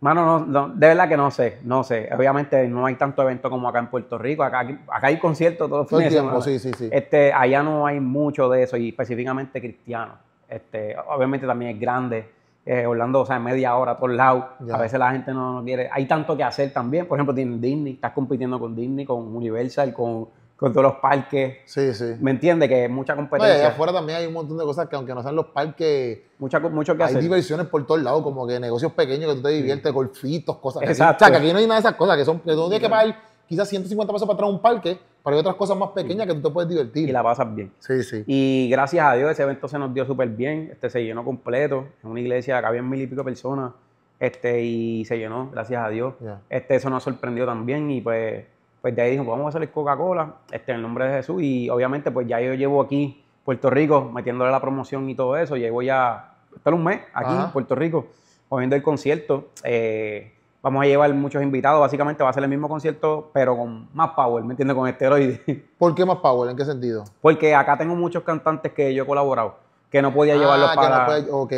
Mano, no, de verdad que no sé, no sé. Obviamente no hay tanto evento como acá en Puerto Rico. Acá, acá hay conciertos todos los fines de semana. Sí, sí, sí. Este, allá no hay mucho de eso y específicamente cristiano. Este, obviamente también es grande. Eh, Orlando, o sea, media hora a todos lados. A veces la gente no, quiere. Hay tanto que hacer también. Por ejemplo, tienen Disney, estás compitiendo con Disney, con Universal, con con todos los parques. Sí, sí. ¿Me entiende Que mucha competencia. No, afuera también hay un montón de cosas que aunque no sean los parques, mucha, mucho que hay diversiones por todos lados, como que negocios pequeños que tú te diviertes, golfitos, cosas. Exacto. o sea, que aquí no hay nada de esas cosas, que son que tú tienes que pagar quizás 150 pesos para entrar a un parque, pero hay otras cosas más pequeñas que tú te puedes divertir. Y la pasas bien. Sí, sí. Y gracias a Dios ese evento se nos dio súper bien, este se llenó completo, en una iglesia que había mil y pico personas, este, y se llenó, gracias a Dios. Este, eso nos sorprendió también y pues pues de ahí dijo, pues vamos a hacer Coca-Cola, este, en el nombre de Jesús, y obviamente pues ya yo llevo aquí Puerto Rico, metiéndole la promoción y todo eso, llevo ya, hasta un mes aquí en Puerto Rico, poniendo el concierto, eh, vamos a llevar muchos invitados, básicamente va a ser el mismo concierto, pero con más power, ¿me entiendes? Con esteroides. ¿Por qué más power? ¿En qué sentido? Porque acá tengo muchos cantantes que yo he colaborado que no podía ah, llevarlos para,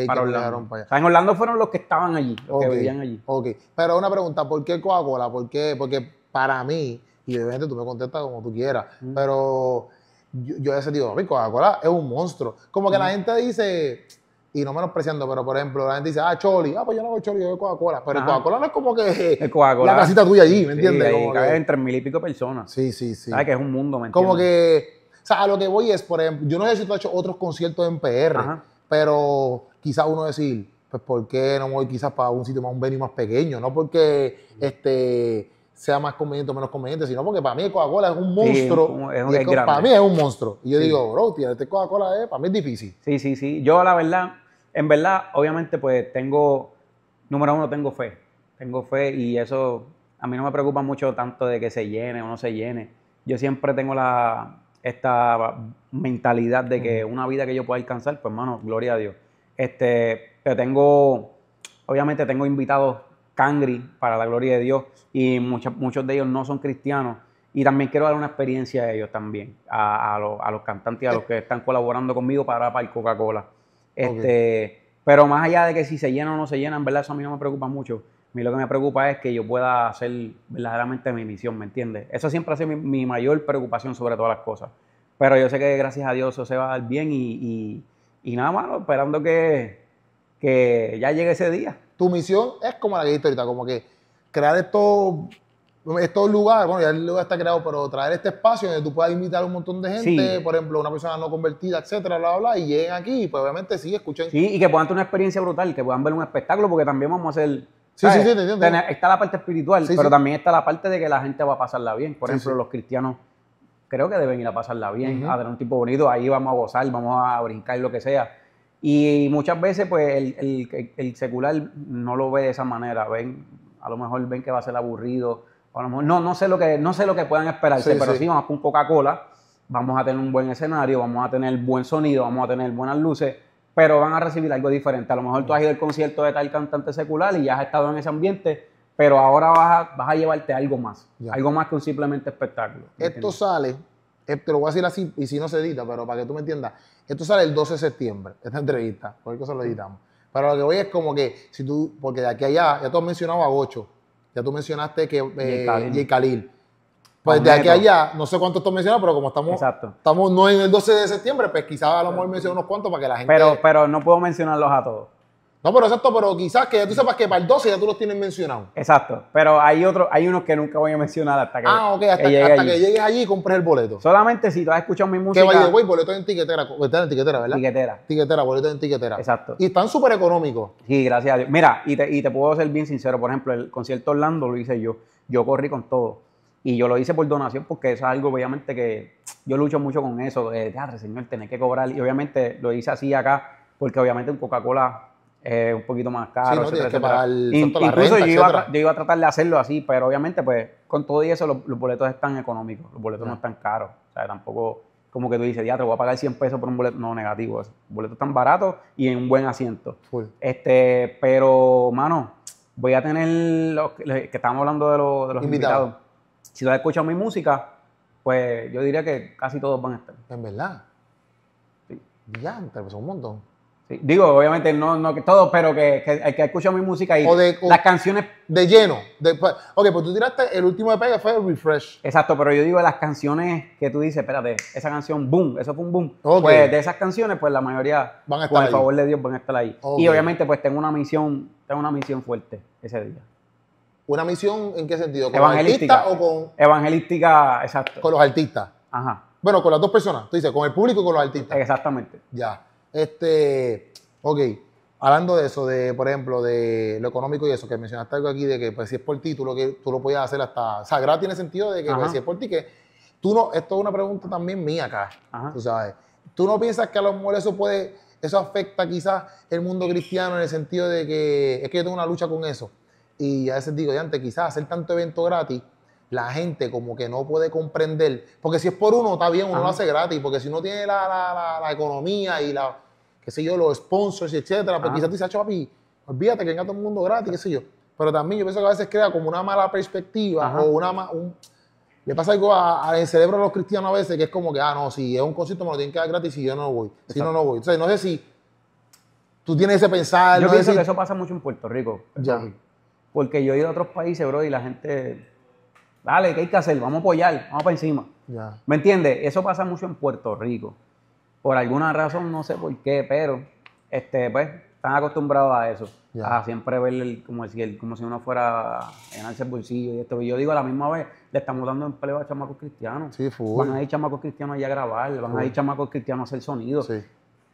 para Orlando. en Orlando fueron los que estaban allí, los que vivían allí. Ok, pero una pregunta, ¿por qué Coca-Cola? ¿Por qué? Porque para mí, y de obviamente tú me contestas como tú quieras. Mm. Pero yo, yo, he sentido, Coca-Cola es un monstruo. Como que la mm. gente dice, y no menospreciando, pero por ejemplo, la gente dice, ah, Choli, ah, pues yo no a Choli, yo voy Coca-Cola. Pero Coca-Cola no es como que la casita tuya allí, ¿me entiendes? Sí, entre mil y pico personas. Sí, sí, sí. ¿Sabes que es un mundo, ¿me Como que, o sea, a lo que voy es, por ejemplo, yo no sé si tú has hecho otros conciertos en PR, pero quizás uno decir, pues, ¿por qué no voy quizás para un sitio más, un venue más pequeño? No porque, mm. este sea más conveniente o menos conveniente, sino porque para mí Coca-Cola es un monstruo. para mí es un monstruo. Y yo digo, bro, tío, este Coca-Cola es, para mí es difícil. Sí, sí, sí. Yo la verdad, en verdad, obviamente, pues tengo, número uno, tengo fe. Tengo fe y eso a mí no me preocupa mucho tanto de que se llene o no se llene. Yo siempre tengo la, esta mentalidad de que una vida que yo pueda alcanzar, pues hermano, gloria a Dios. Este, pero tengo, obviamente tengo invitados Cangri, para la gloria de Dios, y muchos muchos de ellos no son cristianos. Y también quiero dar una experiencia a ellos también, a, los, cantantes y a los que están colaborando conmigo para, para el Coca-Cola. Este, Pero más allá de que si se llena o no se en ¿verdad? Eso a mí no me preocupa mucho. A mí lo que me preocupa es que yo pueda hacer verdaderamente mi misión, ¿me entiendes? Eso siempre ha sido mi, mayor preocupación sobre todas las cosas. Pero yo sé que gracias a Dios eso se va a dar bien y, y nada más, esperando que, que ya llegue ese día tu misión es como la que dijiste ahorita, como que crear estos, estos lugares, bueno, ya el lugar está creado, pero traer este espacio donde tú puedas invitar a un montón de gente, por ejemplo, una persona no convertida, etcétera, bla, bla, y lleguen aquí, pues obviamente sí, escuchen. Sí, y que puedan tener una experiencia brutal, que puedan ver un espectáculo, porque también vamos a hacer... Sí, sí, sí, te Está la parte espiritual, pero también está la parte de que la gente va a pasarla bien. Por ejemplo, los cristianos creo que deben ir a pasarla bien, a tener un tipo bonito, ahí vamos a gozar, vamos a brincar, lo que sea. Y muchas veces, pues, el, secular no lo ve de esa manera. Ven, a lo mejor ven que va a ser aburrido. no, no, sé lo que, no sé lo que puedan esperarse, pero sí. vamos vamos con Coca-Cola, vamos a tener un buen escenario, vamos a tener buen sonido, vamos a tener buenas luces, pero van a recibir algo diferente. A lo mejor tú has ido al concierto de tal cantante secular y ya has estado en ese ambiente, pero ahora vas a, llevarte algo más, algo más que un simplemente espectáculo. Esto sale eh, te lo voy a decir así, y si no se edita, pero para que tú me entiendas, esto sale el 12 de septiembre, esta entrevista, por cosa lo editamos. Pero lo que voy es como que, si tú, porque de aquí a allá, ya tú has mencionado a Gocho, ya tú mencionaste que eh, J. Khalil. Pues de aquí a allá, no sé cuántos tú mencionado, pero como estamos, Exacto. estamos no en el 12 de septiembre, pues quizás a lo mejor menciono unos cuantos para que la gente. Pero, pero no puedo mencionarlos a todos. No, pero exacto, pero quizás que ya tú sepas que para el 12 ya tú los tienes mencionados. Exacto, pero hay otros, hay unos que nunca voy a mencionar hasta que Ah, ok, hasta que, llegues allí y compres el boleto. Solamente si tú has escuchado mi música. Que vaya, güey, boleto en tiquetera, boleto en tiquetera, ¿verdad? Tiquetera. Tiquetera, boleto en tiquetera. Exacto. Y están súper económicos. Sí, gracias a Dios. Mira, y te, y te puedo ser bien sincero, por ejemplo, el concierto Orlando lo hice yo. Yo corrí con todo. Y yo lo hice por donación porque es algo, obviamente, que yo lucho mucho con eso. De, señor, tener que cobrar. Y obviamente lo hice así acá porque obviamente un Coca-Cola eh, un poquito más caro. Incluso yo, iba a, yo, iba a, tratar de hacerlo así, pero obviamente, pues, con todo y eso, los, boletos están económicos, los boletos no están caros. O sea, tampoco como que tú dices, ya te voy a pagar 100 pesos por un boleto. No, negativo. Los Boletos tan baratos y en un buen asiento. Este, pero, mano, voy a tener los, que estamos hablando de, los, invitados. Si tú has escuchado mi música, pues yo diría que casi todos van a estar. En verdad. Sí. Ya, te un montón. Digo, obviamente no, no que todo, pero que, que el que escuchar mi música y de, las canciones. De lleno. Pues, ok, pues tú tiraste el último EP que fue el Refresh. Exacto, pero yo digo las canciones que tú dices, espérate, esa canción, boom, eso fue un boom. Pues de esas canciones, pues la mayoría, van a estar con el favor de Dios, van a estar ahí. Y obviamente, pues tengo una misión, tengo una misión fuerte ese día. ¿Una misión en qué sentido? ¿Con evangelística. o con.? Evangelística, exacto. Con los artistas. Ajá. Bueno, con las dos personas, tú dices, con el público y con los artistas. Exactamente. Ya. Este, ok, hablando de eso, de, por ejemplo, de lo económico y eso, que mencionaste algo aquí, de que pues, si es por ti, tú lo, que, tú lo podías hacer hasta... O sea, gratis tiene sentido de que pues, si es por ti, que tú no... Esto es una pregunta también mía acá, tú sabes. ¿Tú no piensas que a lo mejor eso puede... Eso afecta quizás el mundo cristiano en el sentido de que es que yo tengo una lucha con eso. Y a veces digo, de antes quizás hacer tanto evento gratis la gente como que no puede comprender. Porque si es por uno, está bien, uno lo hace gratis. Porque si no tiene la, economía y la, qué sé yo, los sponsors, etcétera, pues quizás te dice, papi, ah, olvídate que venga todo el mundo gratis, qué sé yo. Pero también yo pienso que a veces crea como una mala perspectiva o una le pasa algo al cerebro de los cristianos a veces que es como que, ah, no, si es un concierto me lo tienen que dar gratis y yo no voy. Si no, no voy. Entonces, no sé si tú tienes ese pensar. Yo pienso que eso pasa mucho en Puerto Rico. Ya. Porque yo he ido a otros países, bro, y la gente Dale, ¿qué hay que hacer? Vamos a apoyar, vamos para encima. ¿Me entiendes? Eso pasa mucho en Puerto Rico. Por alguna razón, no sé por qué, pero este, pues, están acostumbrados a eso. A siempre ver como, si como si uno fuera en el bolsillo y esto. yo digo, a la misma vez, le estamos dando empleo a chamacos cristianos. Sí, Van a ir chamacos cristianos allá a grabar, van a ir chamacos cristianos a hacer sonido. Sí.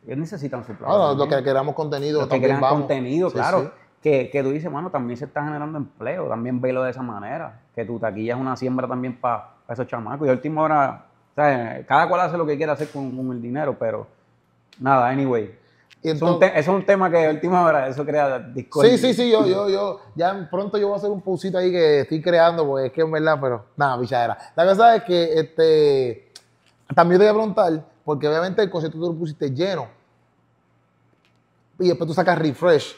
Ellos necesitan su plata. no, lo que queramos contenido. Lo que queramos contenido, claro que, tú dices, mano, también se está generando empleo, también velo de esa manera, que tu taquilla es una siembra también para esos chamacos. Y última ahora, o sea, cada cual hace lo que quiere hacer con, el dinero, pero nada, anyway. eso es un tema que última hora, eso crea discordia. Sí, sí, sí, yo, yo, yo, ya pronto yo voy a hacer un pulsito ahí que estoy creando, porque es que es verdad, pero nada, bichadera. La cosa es que, este, también te voy a preguntar, porque obviamente el cosito tú lo pusiste lleno, y después tú sacas refresh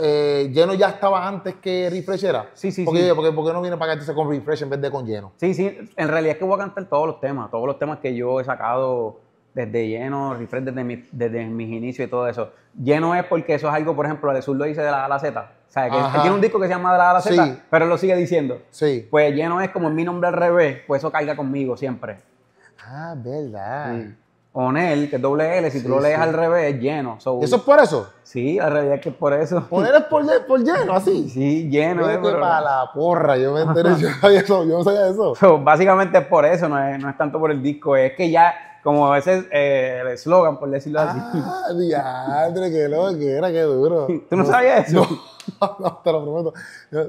eh, lleno ya estaba antes que refresh era. Sí, sí, porque, sí. ¿Por porque no viene para acá con refresh en vez de con lleno? Sí, sí. En realidad es que voy a cantar todos los temas, todos los temas que yo he sacado desde lleno, refresh desde, desde mis inicios y todo eso. Lleno es porque eso es algo, por ejemplo, el sur lo dice de la A la Z. O sea, que tiene un disco que se llama de la A la Z, pero lo sigue diciendo. Sí. Pues lleno es como mi nombre al revés, pues eso caiga conmigo siempre. Ah, verdad. Sí. Onel, que es doble L, si tú lo lees al revés, es lleno. ¿Eso es por eso? Sí, al revés es que es por eso. ¿Poner es por, lleno, así. Sí, lleno. es que para la porra, yo me enteré, yo, eso, yo no sabía eso. básicamente es por eso, no es, no es tanto por el disco, es que ya como a veces eh, el eslogan, por decirlo así. Ah, diantre, qué loco que era, qué duro. ¿Tú no, sabías eso? No, no, te lo prometo.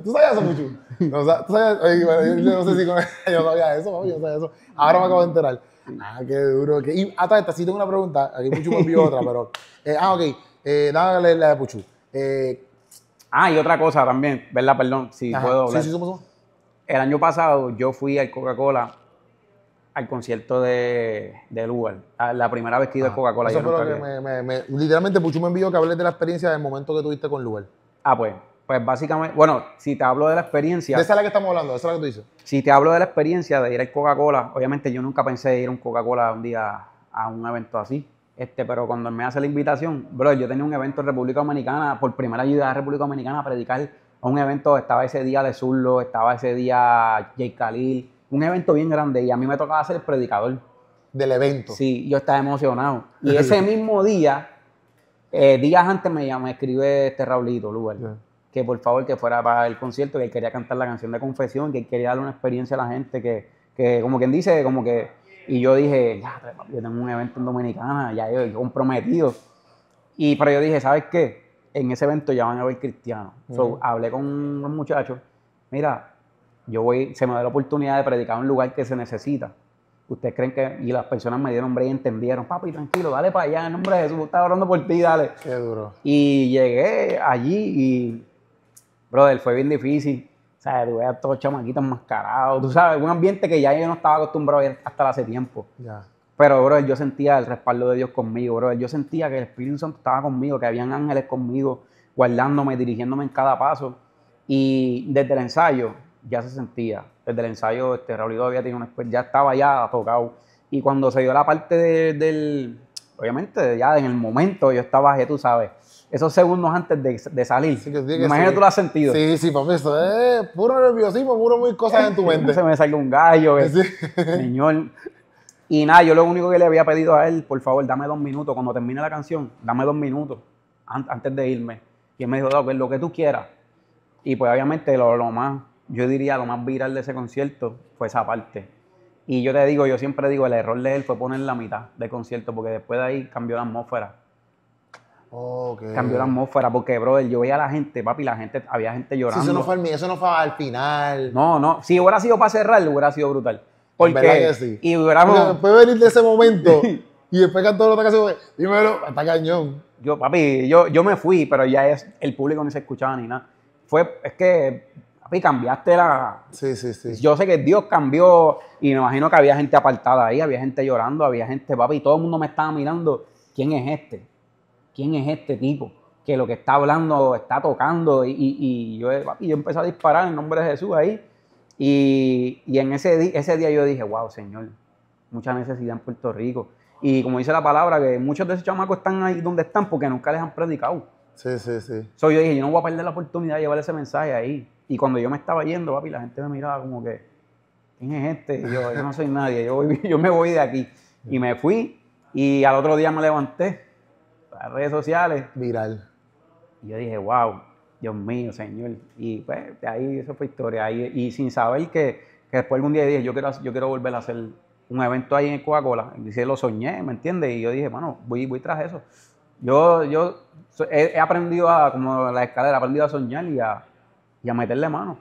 ¿Tú sabías eso, Puchu? No, ¿tú sabías? Oye, yo, no sé si yo sabía eso, yo sabía eso. Ahora me acabo de enterar. Ah, qué duro. Y hasta ah, esta, sí tengo una pregunta. Aquí Puchu me envió otra, pero. Eh, ah, ok. Eh, dale la de Puchu. Eh, ah, y otra cosa también, ¿verdad? Perdón, si puedo hablar. Sí, sí, somos, El año pasado yo fui al Coca-Cola al concierto de, de Lugar. Ah, la primera vez que a ah, Coca-Cola. yo fue lo que me, literalmente Puchu me envió que hables de la experiencia del momento que tuviste con Lugar. Ah, pues pues básicamente, bueno, si te hablo de la experiencia. esa es la que estamos hablando, esa es la que tú dices. Si te hablo de la experiencia de ir a Coca-Cola, obviamente yo nunca pensé ir a un Coca-Cola un día a un evento así. Este, pero cuando me hace la invitación, bro, yo tenía un evento en República Dominicana, por primera ayuda a República Dominicana a predicar a un evento, estaba ese día de Zurlo, estaba ese día Jay Khalil, un evento bien grande y a mí me tocaba ser el predicador. Del evento. Sí, yo estaba emocionado. Y ese mismo día, eh, días antes me, me escribe este Raulito Lugar que por favor que fuera para el concierto, que él quería cantar la canción de confesión, que él quería darle una experiencia a la gente, que, que como quien dice, como que... Y yo dije, ya, yo tengo un evento en Dominicana, ya yo, comprometido. Y pero yo dije, ¿sabes qué? En ese evento ya van a ver cristianos. hablé con un muchacho, mira, yo voy, se me da la oportunidad de predicar en un lugar que se necesita. Ustedes creen que, y las personas me dieron nombre y entendieron, papi, tranquilo, dale para allá, en nombre de Jesús, estaba orando por ti, dale. Qué duro. Y llegué allí y brother, fue bien difícil. O sea, tuve a todos chamaquitos mascarados, tú sabes, un ambiente que ya yo no estaba acostumbrado hasta hace tiempo. Pero, bro, yo sentía el respaldo de Dios conmigo, bro. Yo sentía que el Espíritu Santo estaba conmigo, que habían ángeles conmigo, guardándome, dirigiéndome en cada paso. Y desde el ensayo ya se sentía. Desde el ensayo, este Raúl había tenido una, ya estaba ya tocado. Y cuando se dio la parte del, obviamente, ya en el momento yo estaba, ya tú sabes, esos segundos antes de, salir. Sí, tú lo has sentido. Sí, sí, papi, eso es puro nerviosismo, puro muy cosas en tu mente. se me salió un gallo, eh. señor. Y nada, yo lo único que le había pedido a él, por favor, dame dos minutos, cuando termine la canción, dame dos minutos antes de irme. Y él me dijo, que lo que tú quieras. Y pues obviamente lo, lo más, yo diría lo más viral de ese concierto fue esa parte. Y yo te digo, yo siempre digo, el error de él fue poner la mitad del concierto, porque después de ahí cambió la atmósfera Cambió la atmósfera porque, brother, yo veía a la gente, papi, la gente, había gente llorando. Sí, eso, no fue al final. No, no. Si hubiera sido para cerrar, hubiera sido brutal. Porque, Y hubiéramos... después de venir de ese momento y después cantó la otra canción, pues, dímelo, está cañón. Yo, papi, yo, me fui, pero ya es, el público no se escuchaba ni nada. Fue, es que, papi, cambiaste la... Sí, sí, sí. Yo sé que Dios cambió y me imagino que había gente apartada ahí, había gente llorando, había gente, papi, todo el mundo me estaba mirando, ¿quién es este? ¿quién es este tipo? Que lo que está hablando está tocando. Y, y, yo, yo empecé a disparar en nombre de Jesús ahí. Y, y en ese, ese día yo dije, wow, Señor, mucha necesidad en Puerto Rico. Y como dice la palabra, que muchos de esos chamacos están ahí donde están porque nunca les han predicado. Sí, sí, sí. yo dije, yo no voy a perder la oportunidad de llevar ese mensaje ahí. Y cuando yo me estaba yendo, papi, la gente me miraba como que, ¿quién es este? Yo, yo no soy nadie, yo, yo me voy de aquí. Y me fui y al otro día me levanté redes sociales. Viral. Y yo dije, wow, Dios mío, Señor. Y pues de ahí eso fue historia. y sin saber que, después algún día dije, yo quiero, yo quiero volver a hacer un evento ahí en Coca-Cola. Dice, lo soñé, ¿me entiendes? Y yo dije, bueno, voy, voy tras eso. Yo, yo he, aprendido a, como la escalera, he aprendido a soñar y a, y a meterle mano.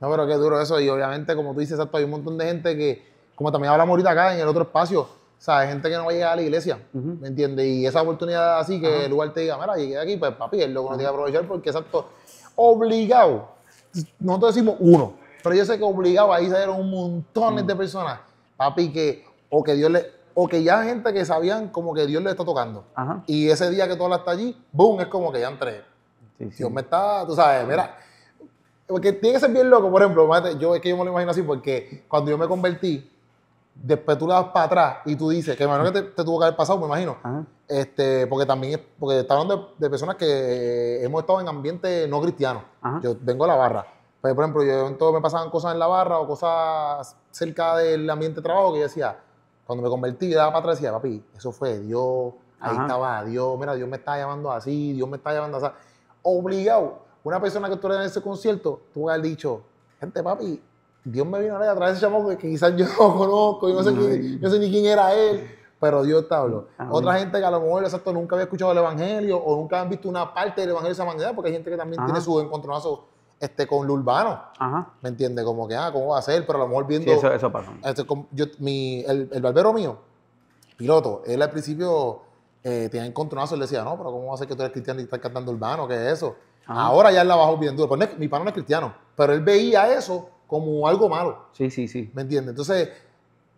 No, pero qué duro eso. Y obviamente, como tú dices, exacto, hay un montón de gente que, como también hablamos ahorita acá en el otro espacio, o sea, hay gente que no va a llegar a la iglesia, ¿me entiendes? Y esa oportunidad así que el lugar te diga, mira, llegué aquí, pues papi, el loco no tiene que aprovechar porque es exacto, obligado. Nosotros decimos uno, pero yo sé que obligado ahí salieron un montón de personas, papi, que o que Dios le, o que ya gente que sabían como que Dios le está tocando. Y ese día que tú está allí, boom, es como que ya entré. Dios me está, tú sabes, mira. Porque tiene que ser bien loco, por ejemplo, yo es que yo me lo imagino así, porque cuando yo me convertí, después tú le das para atrás y tú dices, que imagino que te, tuvo que haber pasado, me imagino. Este, porque también, porque está de, personas que hemos estado en ambiente no cristiano Yo vengo a la barra. Pues, por ejemplo, yo entonces me pasaban cosas en la barra o cosas cerca del ambiente de trabajo que yo decía, cuando me convertí, daba para atrás decía, papi, eso fue Dios, ahí estaba Dios, mira, Dios me está llamando así, Dios me está llamando así. Obligado, una persona que eres en ese concierto, tú que dicho, gente, papi, Dios me vino a la a través de ese chamorro que, quizás yo no conozco y no sé, quién, ni quién era él, pero Dios te habló. Ah, Otra gente que a lo mejor, exacto, nunca había escuchado el Evangelio o nunca han visto una parte del Evangelio de esa manera, porque hay gente que también tiene su encontronazo este, con lo urbano. ¿Me entiendes? Como que, ah, ¿cómo va a ser? Pero a lo mejor viendo... Sí, eso, eso pasa. Este, yo, mi, el, el, barbero mío, piloto, él al principio eh, tenía encontronazo, y le decía, no, pero ¿cómo va a ser que tú eres cristiano y estás cantando urbano? ¿Qué es eso? Ahora ya él la bajó bien duro. Pues mi pana no es cristiano, pero él veía eso como algo malo. Sí, sí, sí. ¿Me entiendes? Entonces,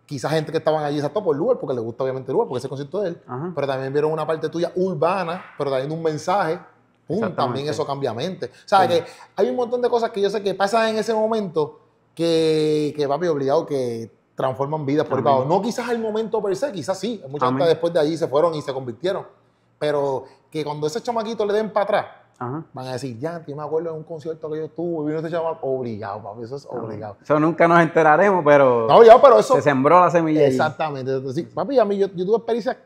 quizás gente que estaban allí exacto por Lugar, porque le gusta obviamente Lugar, porque ese el concierto de él, pero también vieron una parte tuya urbana, pero también un mensaje. ¡Pum! También eso cambia mente. O sea, que hay un montón de cosas que yo sé que pasan en ese momento que, que papi, obligado, que transforman vidas por el No quizás el momento per se, quizás sí. muchas gente después de allí se fueron y se convirtieron. Pero que cuando ese chamaquito le den para atrás, van a decir, ya, yo me acuerdo de un concierto que yo tuve, vino este chaval, obligado, papi, eso es ah, obligado. Eso nunca nos enteraremos, pero, no, ya, pero eso, se sembró la semilla. Exactamente. papi, a mí yo, tuve experiencia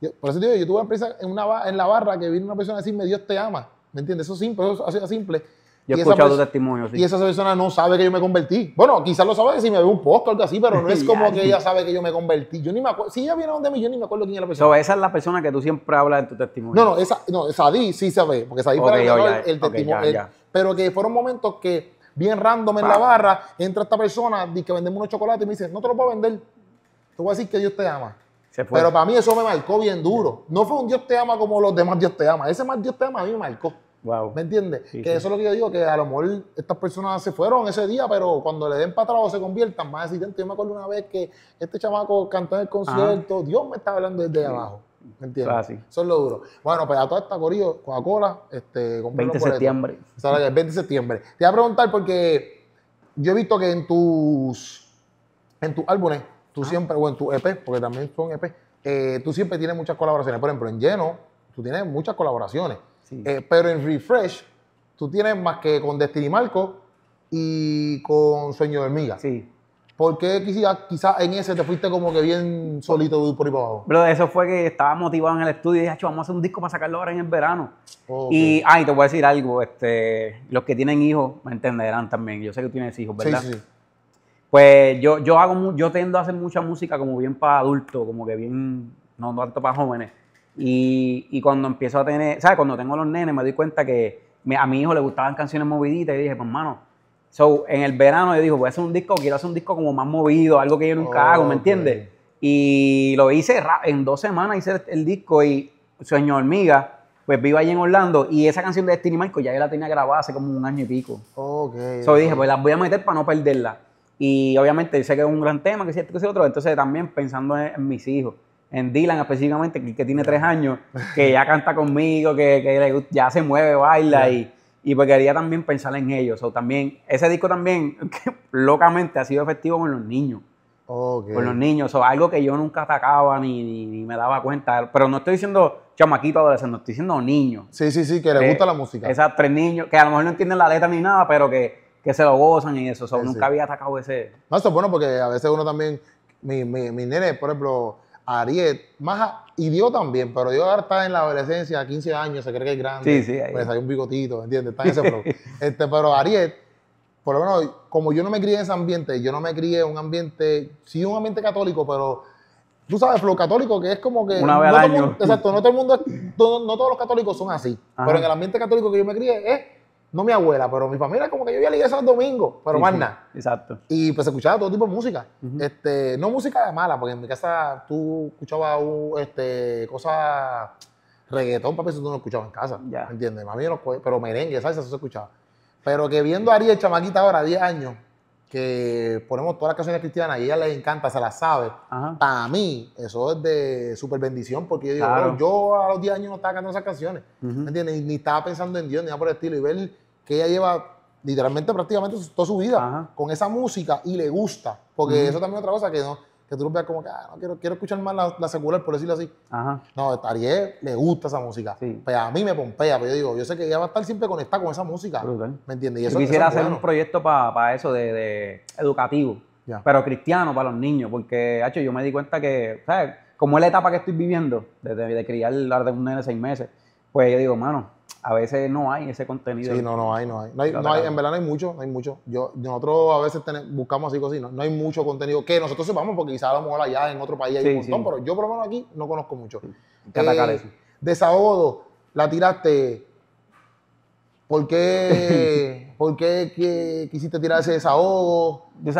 yo, por eso digo, yo tuve experiencia en, una, en la barra que vino una persona a decirme, Dios te ama, ¿me entiendes? Eso es simple, eso es así simple yo he escuchado testimonios. Sí. Y esa persona no sabe que yo me convertí. Bueno, quizás lo sabe si me ve un post o algo así, pero no es como que ella sabe que yo me convertí. Yo ni me acuerdo. Si ella viene a donde mí, yo ni me acuerdo quién es la persona. esa es la persona que tú siempre hablas en tu testimonio. No, no, esa, no, sí sabe, porque Sadí para el, testimonio. Pero que fueron momentos que, bien random en la barra, entra esta persona, dice que vendemos unos chocolates y me dice, no te lo puedo vender. tú voy a decir que Dios te ama. Pero para mí eso me marcó bien duro. No fue un Dios te ama como los demás Dios te ama. Ese más Dios te ama a mí me marcó. ¿Me entiendes? que eso es lo que yo digo, que a lo mejor estas personas se fueron ese día, pero cuando le den para atrás o se conviertan más resistentes. Yo me acuerdo una vez que este chamaco cantó en el concierto, Dios me está hablando desde abajo. ¿Me entiendes? Eso es lo duro. Bueno, pues a toda esta corrido, Coca-Cola, este, 20 de septiembre. 20 de septiembre. Te voy a preguntar porque yo he visto que en tus, en tus álbumes, tú ah. siempre, o en tus EP, porque también son EP, eh, tú siempre tienes muchas colaboraciones. Por ejemplo, en Lleno, tú tienes muchas colaboraciones. Eh, pero en Refresh, tú tienes más que con Destiny Marco y con Sueño de Hormiga. Sí. ¿Por qué quizás en ese te fuiste como que bien solito por ahí para abajo? Bro, eso fue que estaba motivado en el estudio y dije, vamos a hacer un disco para sacarlo ahora en el verano. Y, ay, te voy a decir algo, este, los que tienen hijos me entenderán también. Yo sé que tú tienes hijos, ¿verdad? Sí, sí. Pues yo, yo, hago, yo tendo a hacer mucha música como bien para adultos, como que bien, no tanto para jóvenes. Y, cuando empiezo a tener, ¿sabes? Cuando tengo los nenes me doy cuenta que a mi hijo le gustaban canciones moviditas y dije, pues mano, so, en el verano yo dije, voy a hacer un disco, quiero hacer un disco como más movido, algo que yo nunca oh, hago, ¿me entiendes? Y lo hice en dos semanas, hice el disco y Sueño Hormiga, pues vivo allí en Orlando y esa canción de Destiny Marco ya yo la tenía grabada hace como un año y pico. Ok. So dije, pues las voy a meter para no perderla. Y obviamente dice sé que es un gran tema, que es cierto, que es otro. Entonces también pensando en mis hijos en Dylan específicamente, que, tiene tres años, que ya canta conmigo, que, ya se mueve, baila y, y pues quería también pensar en ellos. O también, ese disco también, locamente, ha sido efectivo con los niños. Con los niños, o algo que yo nunca atacaba ni, me daba cuenta. Pero no estoy diciendo chamaquito adolescente, estoy diciendo niños. Sí, sí, sí, que les eh, gusta la música. Esas tres niños, que a lo mejor no entienden la letra ni nada, pero que, se lo gozan y eso. O nunca había atacado ese. No, es bueno porque a veces uno también, mi, mi, mi nene, por ejemplo, Ariet, más y Dios también, pero Dios ahora está en la adolescencia, a 15 años, se cree que es grande. Sí, sí, Pues hay un bigotito, ¿entiendes? Está este, pero Ariet, por lo menos, como yo no me crié en ese ambiente, yo no me crié en un ambiente, sí, un ambiente católico, pero tú sabes, lo católico, que es como que. Una vez no exacto, no todo el mundo, no, todos los católicos son así. Pero en el ambiente católico que yo me crié es no mi abuela, pero mi familia, como que yo ya iglesia los domingos, pero más nada. exacto. Y pues escuchaba todo tipo de música. este, no música mala, porque en mi casa tú escuchabas este, cosas reggaetón, papi, eso tú no lo escuchabas en casa. Ya. ¿Entiendes? pero merengue, salsa, eso se escuchaba. Pero que viendo a Ariel, chamaquita ahora, 10 años, que ponemos todas las canciones cristianas y a ella le encanta, se las sabe. Para mí, eso es de súper bendición, porque yo digo, yo a los 10 años no estaba cantando esas canciones, ¿me ¿entiendes? Ni, estaba pensando en Dios, ni nada por el estilo. Y que ella lleva literalmente prácticamente toda su vida con esa música y le gusta. Porque eso también es otra cosa que no, que tú lo veas como que ah, no quiero, quiero escuchar más la, secular, por decirlo así. Ajá. No, Ariel le gusta esa música. Pero pues a mí me pompea, pero pues yo digo, yo sé que ella va a estar siempre conectada con esa música. ¿Me entiendes? Y eso, yo quisiera hacer un proyecto para eso de, educativo, pero cristiano para los niños, porque hecho, yo me di cuenta que, ¿sabes? como es la etapa que estoy viviendo, desde de criar de un nene de seis meses, pues yo digo, mano, a veces no hay ese contenido. Sí, no, no hay, no hay. en verdad no hay mucho, no hay mucho. Yo, nosotros a veces buscamos así cosas, no, no hay mucho contenido que nosotros sepamos, porque quizás la lo allá en otro país hay un montón, pero yo por lo menos aquí no conozco mucho. Eh, desahogo, la tiraste. ¿Por qué, ¿por qué quisiste tirar ese desahogo? Yo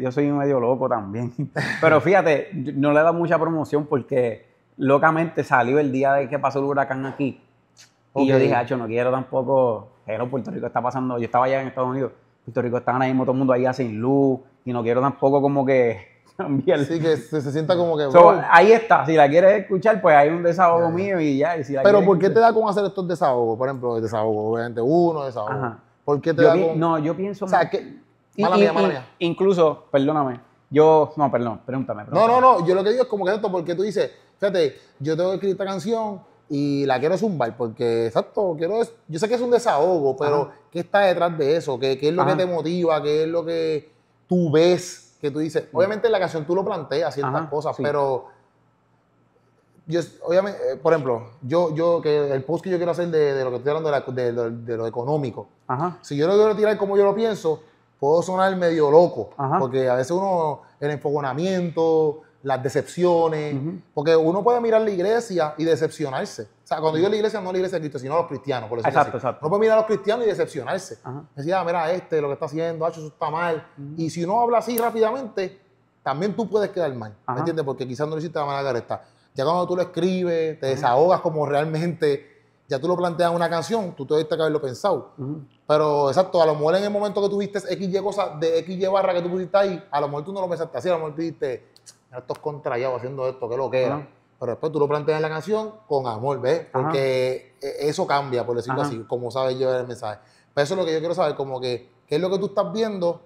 yo soy medio loco también. Pero fíjate, no le da mucha promoción porque locamente salió el día de que pasó el huracán aquí y yo dije, hacho, no quiero tampoco. Pero Puerto Rico está pasando. Yo estaba allá en Estados Unidos. Puerto Rico está ahora mismo todo el mundo allá sin luz. Y no quiero tampoco como que cambiar. Sí, que se, sienta como que. ahí está. Si la quieres escuchar, pues hay un desahogo mío y ya. Pero ¿por qué te da con hacer estos desahogos? Por ejemplo, el desahogo, obviamente, uno, desahogo. ¿Por qué te da No, yo pienso. O que. Mala mía, mala mía. Incluso, perdóname. Yo. No, perdón, pregúntame, pregúntame. No, no, no. Yo lo que digo es como que esto, porque tú dices, fíjate, yo tengo que escribir esta canción y la quiero es un zumbar porque, exacto, quiero, yo sé que es un desahogo, pero ¿qué está detrás de eso? ¿Qué, es lo que te motiva? ¿Qué es lo que tú ves? Que tú dices, obviamente en la canción tú lo planteas ciertas cosas, pero obviamente, eh, por ejemplo, yo, yo, que el post que yo quiero hacer de, lo que de, lo económico, si yo lo quiero tirar como yo lo pienso, puedo sonar medio loco, porque a veces uno, el enfogonamiento, las decepciones, porque uno puede mirar la iglesia y decepcionarse. O sea, cuando digo la iglesia, no la iglesia de Cristo, sino los cristianos, por exacto, Exacto. puede mirar a los cristianos y decepcionarse. decía ah, mira, este lo que está haciendo, hecho ah, eso está mal. Y si uno habla así rápidamente, también tú puedes quedar mal, ¿me entiendes? Porque quizás no lo hiciste de la manera correcta. Ya cuando tú lo escribes, te desahogas como realmente ya tú lo planteas en una canción, tú tuviste que haberlo pensado. Pero exacto, a lo mejor en el momento que tuviste XY cosas de XY barra que tú pusiste ahí, a lo mejor tú no lo pensaste así, a lo mejor tú dijiste, estos contrallados haciendo esto, que lo que era. Pero después tú lo planteas en la canción con amor, ¿ves? Porque e, eso cambia, por decirlo así, como sabes llevar el mensaje. Pero eso es lo que yo quiero saber, como que, ¿qué es lo que tú estás viendo?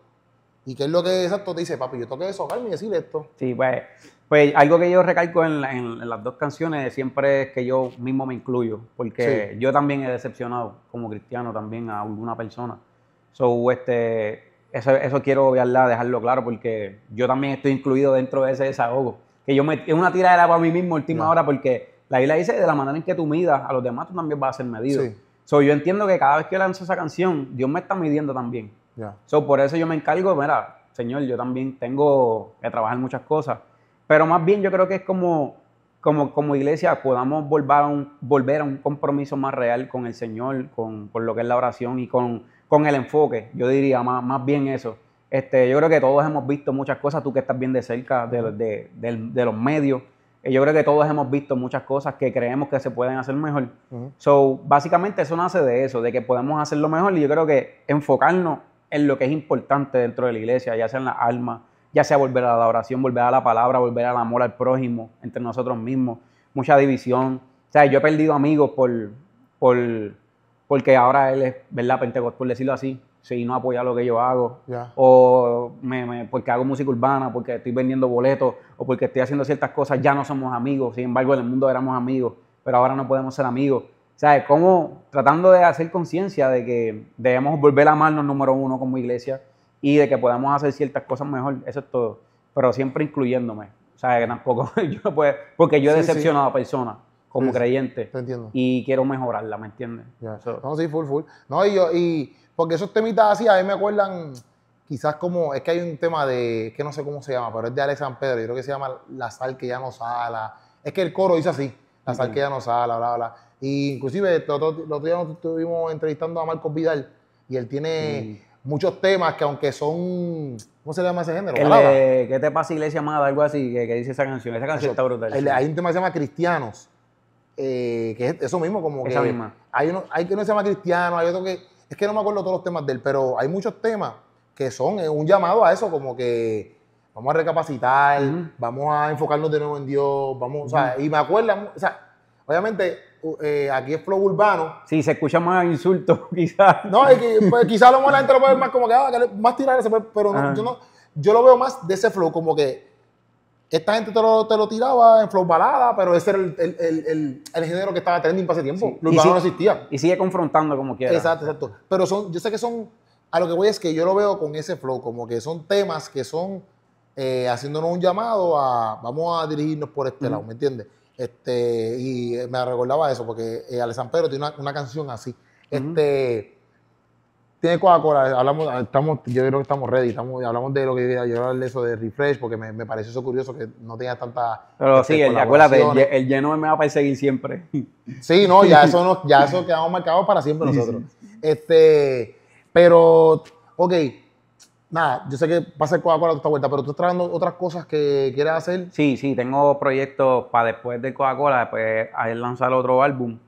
¿Y qué es lo que exacto te dice, papi, yo tengo que deshogarme y decir esto? Sí, pues, pues algo que yo recalco en, las dos canciones siempre es que yo mismo me incluyo, porque yo también he decepcionado como cristiano también a alguna persona. So, este, eso, eso quiero dejarlo claro, porque yo también estoy incluido dentro de ese desahogo. Que yo me, es una tiradera para mí mismo última hora, porque la isla dice de la manera en que tú midas a los demás, tú también vas a ser medido. yo entiendo que cada vez que lanzo esa canción, Dios me está midiendo también. por eso yo me encargo, mira, Señor, yo también tengo que trabajar muchas cosas. Pero más bien yo creo que es como, como, como iglesia podamos volver a, un, volver a un compromiso más real con el Señor, con, con lo que es la oración y con, con el enfoque, yo diría más, más bien eso. Este, yo creo que todos hemos visto muchas cosas, tú que estás bien de cerca de, los medios, eh, yo creo que todos hemos visto muchas cosas que creemos que se pueden hacer mejor. So, básicamente eso nace de eso, de que podemos hacerlo mejor y yo creo que enfocarnos en lo que es importante dentro de la iglesia, ya sea en la alma, ya sea volver a la oración, volver a la palabra, volver al amor al prójimo, entre nosotros mismos, mucha división. O sea, yo he perdido amigos por, por porque ahora él es, ¿verdad? Pentecostal, por decirlo así, si no apoya lo que yo hago, o me, porque hago música urbana, porque estoy vendiendo boletos, o porque estoy haciendo ciertas cosas, ya no somos amigos, sin embargo en el mundo éramos amigos, pero ahora no podemos ser amigos. ¿Sabes? Como tratando de hacer conciencia de que debemos volver a amarnos número uno como iglesia y de que podamos hacer ciertas cosas mejor, eso es todo, pero siempre incluyéndome. O tampoco yo porque yo he decepcionado a personas como creyente. Te entiendo. Y quiero mejorarla, ¿me entiendes? No, sí, full, full. No, y, yo, y porque esos temitas así a mí me acuerdan, quizás como, es que hay un tema de, que no sé cómo se llama, pero es de Alex San Pedro, yo creo que se llama La sal que ya no sala. Es que el coro dice así, La sal que ya no sala, bla, bla. Y inclusive el otro día nos estuvimos entrevistando a Marcos Vidal y él tiene... muchos temas que aunque son, ¿cómo se llama ese género? ¿Qué te pasa, Iglesia Amada? Algo así, que, dice esa canción. Esa canción está brutal. hay un tema que se llama Cristianos, eh, que es eso mismo, como que Hay, uno, hay que uno se llama cristiano, hay otro que, es que no me acuerdo todos los temas de él, pero hay muchos temas que son eh, un llamado a eso, como que vamos a recapacitar, vamos a enfocarnos de nuevo en Dios, vamos, o sea, y me acuerdan, o sea, obviamente eh, aquí es flow urbano. Sí, se escucha más insultos, quizás. No, pues, quizás lo mejor la gente lo puede ver más como que, ah, más tirar pero yo, no, yo lo veo más de ese flow, como que esta gente te lo, te lo tiraba en flow balada, pero ese era el, el, género que estaba trending para ese tiempo. Sí. no Y sigue confrontando como quiera. Exacto, exacto. Pero son, yo sé que son, a lo que voy es que yo lo veo con ese flow, como que son temas que son eh, haciéndonos un llamado a, vamos a dirigirnos por este lado, ¿me entiendes? Este, y me recordaba eso, porque eh, Alejandro Pedro tiene una, canción así. Este tiene Coca-Cola, hablamos, estamos, yo creo que estamos ready, estamos, hablamos de lo que yo hablar de eso de refresh, porque me, parece eso curioso que no tengas tanta. Pero este, sí, el, acuérdate, el, lleno me va a perseguir siempre. Sí, no, ya eso nos, ya eso quedamos marcados para siempre nosotros. Este, pero, ok, nada, yo sé que pasa a Coca-Cola esta vuelta, pero tú estás dando otras cosas que quieres hacer. Sí, sí, tengo proyectos para después de Coca-Cola, después a lanzar otro álbum.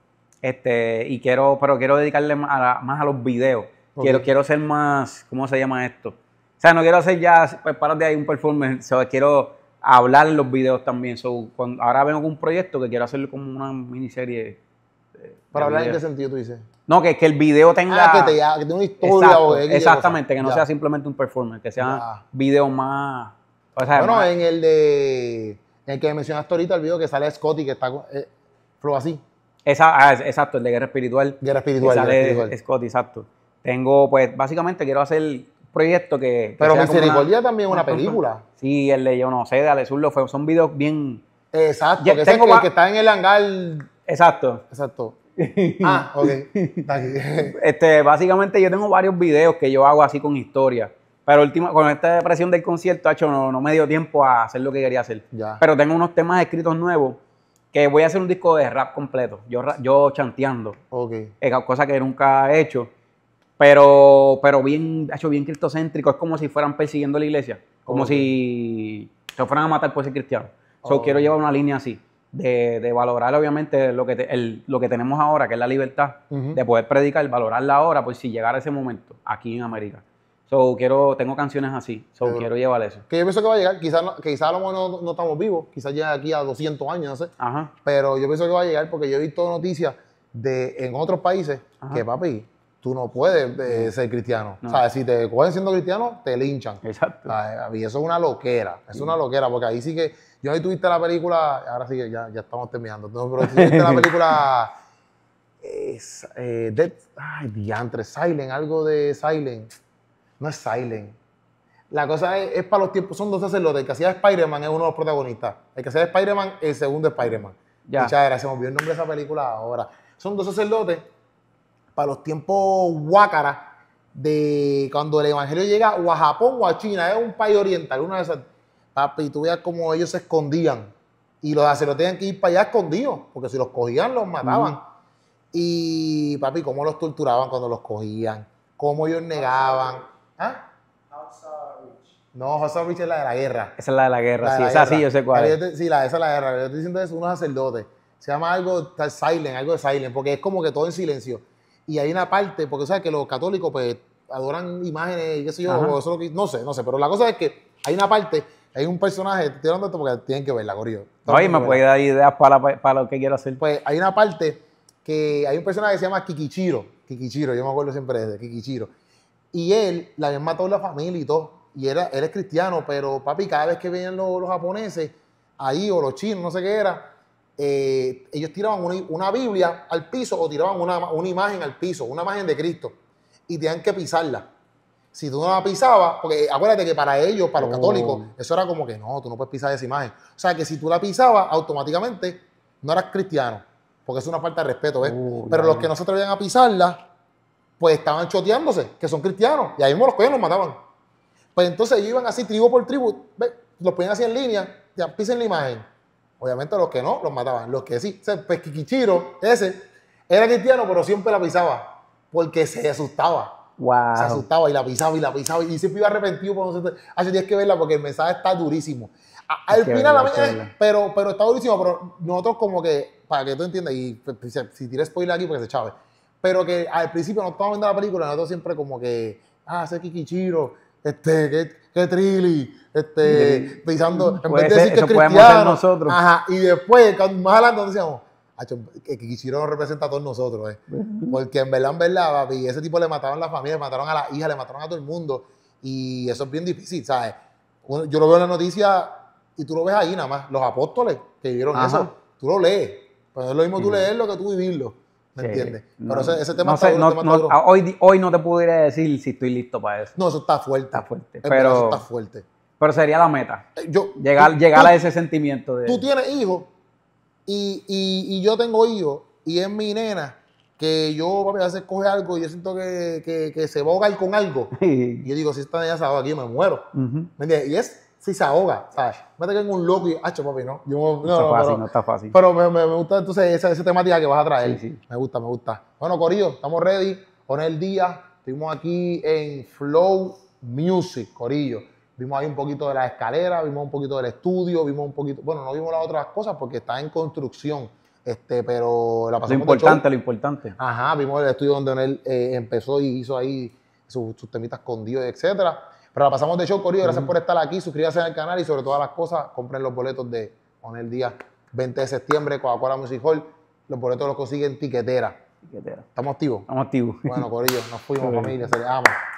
Este, y quiero, pero quiero dedicarle más a los videos Quiero, quiero ser más, ¿cómo se llama esto? O sea, no quiero hacer ya, pues, de ahí un performance, quiero hablar en los videos también. ahora vengo con un proyecto que quiero hacer como una miniserie. Eh, ¿Para hablar en qué sentido tú dices? No, que, que el video ah, tenga... que, tenga una historia Exactamente, que no sea simplemente un performance, que sea un video más... bueno, en el de... En el que mencionaste ahorita, el video que sale Scotty, que está... Eh, flow así. Esa, ah, exacto, el de Guerra Espiritual. Guerra Espiritual. Que Guerra exacto. Tengo, pues, básicamente quiero hacer un proyecto que. Pero Misericordia también una, película. Sí, el de Yo no sé, de Ale fue. Son videos bien. Exacto, que, que está en el hangar. Exacto. Exacto. ah, ok. este, básicamente yo tengo varios videos que yo hago así con historia. Pero última, con esta depresión del concierto, hecho, no, me dio tiempo a hacer lo que quería hacer. Pero tengo unos temas escritos nuevos que voy a hacer un disco de rap completo. Yo, yo chanteando. Ok. Eh, cosa que nunca he hecho. Pero, pero bien, hecho bien cristocéntrico, es como si fueran persiguiendo la iglesia, como si se fueran a matar por ser cristiano. Yo quiero llevar una línea así, de, de valorar obviamente lo que, lo que tenemos ahora, que es la libertad, de poder predicar, valorarla ahora, pues si llegara ese momento aquí en América. yo quiero, tengo canciones así, so, quiero llevar eso. Que yo pienso que va a llegar, quizás no, a lo mejor no, estamos vivos, quizás ya aquí a 200 años, no sé. Pero yo pienso que va a llegar porque yo he visto noticias de en otros países que, papi, tú no puedes eh, ser cristiano. O sea, si te cogen siendo cristiano, te linchan. Exacto. y eso es una loquera, es una loquera, porque ahí sí que, yo ahí tuviste la película, ahora sí que ya, estamos terminando, no, pero tuviste la película, eh, ay, diantre, Silent, algo de Silent, no es Silent. La cosa es, para los tiempos, son dos sacerdotes, el que hacía Spider-Man es uno de los protagonistas, el que hacía Spider-man, es el segundo Spider-Man. Ya. Muchas gracias, se me el nombre de esa película ahora. Son dos sacerdotes para los tiempos huácara de cuando el evangelio llega o a Japón o a China, es un país oriental, una de esas. Papi, tú veas cómo ellos se escondían y los sacerdotes que ir para allá escondidos, porque si los cogían los mataban. Y papi, cómo los torturaban cuando los cogían, cómo ellos negaban. ¿Ah? No, es la de la guerra. Esa es la de la guerra, sí, esa sí, yo sé cuál. sí, esa es la guerra. Yo estoy diciendo es unos sacerdotes. Se llama algo silent, algo de silent, porque es como que todo en silencio. Y hay una parte, porque sabes que los católicos pues adoran imágenes y qué sé yo, no sé, no sé, pero la cosa es que hay una parte, hay un personaje, te estoy hablando esto porque tienen que verla, la Ay, me puede dar ideas para, lo que quiero hacer. Pues hay una parte que hay un personaje que se llama Kikichiro, Kikichiro, yo me acuerdo siempre de Kikichiro. Y él, la habían matado la familia y todo, y era, él es cristiano, pero papi, cada vez que venían los japoneses, ahí o los chinos, no sé qué era, eh, ellos tiraban una, Biblia al piso o tiraban una, una, imagen al piso, una imagen de Cristo, y tenían que pisarla. Si tú no la pisabas, porque acuérdate que para ellos, para los oh. católicos, eso era como que no, tú no puedes pisar esa imagen. O sea, que si tú la pisabas, automáticamente no eras cristiano, porque es una falta de respeto, oh, Pero los que no se atrevían a pisarla, pues estaban choteándose, que son cristianos, y ahí mismo los cogían los mataban. Pues entonces ellos iban así, tribu por tribu, los ponían así en línea, ya pisen la imagen Obviamente los que no, los mataban. Los que sí. pues Kikichiro, ese, era cristiano, pero siempre la pisaba. Porque se asustaba. Se asustaba y la pisaba y la pisaba. Y siempre iba arrepentido. Por no hace ah, que verla porque el mensaje está durísimo. al final, la mía, pero, pero está durísimo. Pero nosotros, como que, para que tú entiendas, y pues, pues, si, si tienes spoiler aquí, porque se chave. Pero que al principio no estamos viendo la película, nosotros siempre como que, ah, ese Kikichiro este, qué, qué trilly, este, pensando, en vez de decir que es cristiano. Nosotros. Ajá, y después, más adelante decíamos, que quisieron representar a todos nosotros, eh. porque en verdad, en verdad, papi, ese tipo le mataron a la familia, le mataron a la hija, le mataron a todo el mundo, y eso es bien difícil, ¿sabes? Yo lo veo en la noticia y tú lo ves ahí nada más, los apóstoles que vieron eso, tú lo lees, pero pues es lo mismo tú leerlo que tú vivirlo. ¿Me entiendes? ese, tema, está, Hoy, hoy no te pudiera decir si estoy listo para eso. No, eso está fuerte. Está fuerte. Pero, eso está fuerte. Pero sería la meta. Eh, llegar llegar a ese sentimiento de. Tú tienes hijos y, yo tengo hijos y es mi nena que yo a veces coge algo y yo siento que, se va a ahogar con algo. y yo digo, si está nena se aquí, me muero. ¿Me entiendes? Y es si se ahoga, ¿sabes? Mete que es un loco y, hacho, papi, no. no, está no, fácil, no está fácil. Pero me, gusta entonces esa, temática que vas a traer. Sí, sí. Me gusta, me gusta. Bueno, Corillo, estamos ready. Con el día, estuvimos aquí en Flow Music, Corillo. Vimos ahí un poquito de la escalera, vimos un poquito del estudio, vimos un poquito. Bueno, no vimos las otras cosas porque está en construcción. Este, pero la pasamos. Lo importante, lo importante. Ajá, vimos el estudio donde él eh, empezó y hizo ahí sus, temitas con Dios, etcétera. Pero la pasamos de show, Corillo. Gracias por estar aquí. Suscríbase al canal y sobre todas las cosas, compren los boletos de el día 20 de septiembre, con cola Music Hall. Los boletos los consiguen tiquetera. ¿Estamos activos? Estamos activos. Bueno, Corillo, nos fuimos, familia. Se les ama.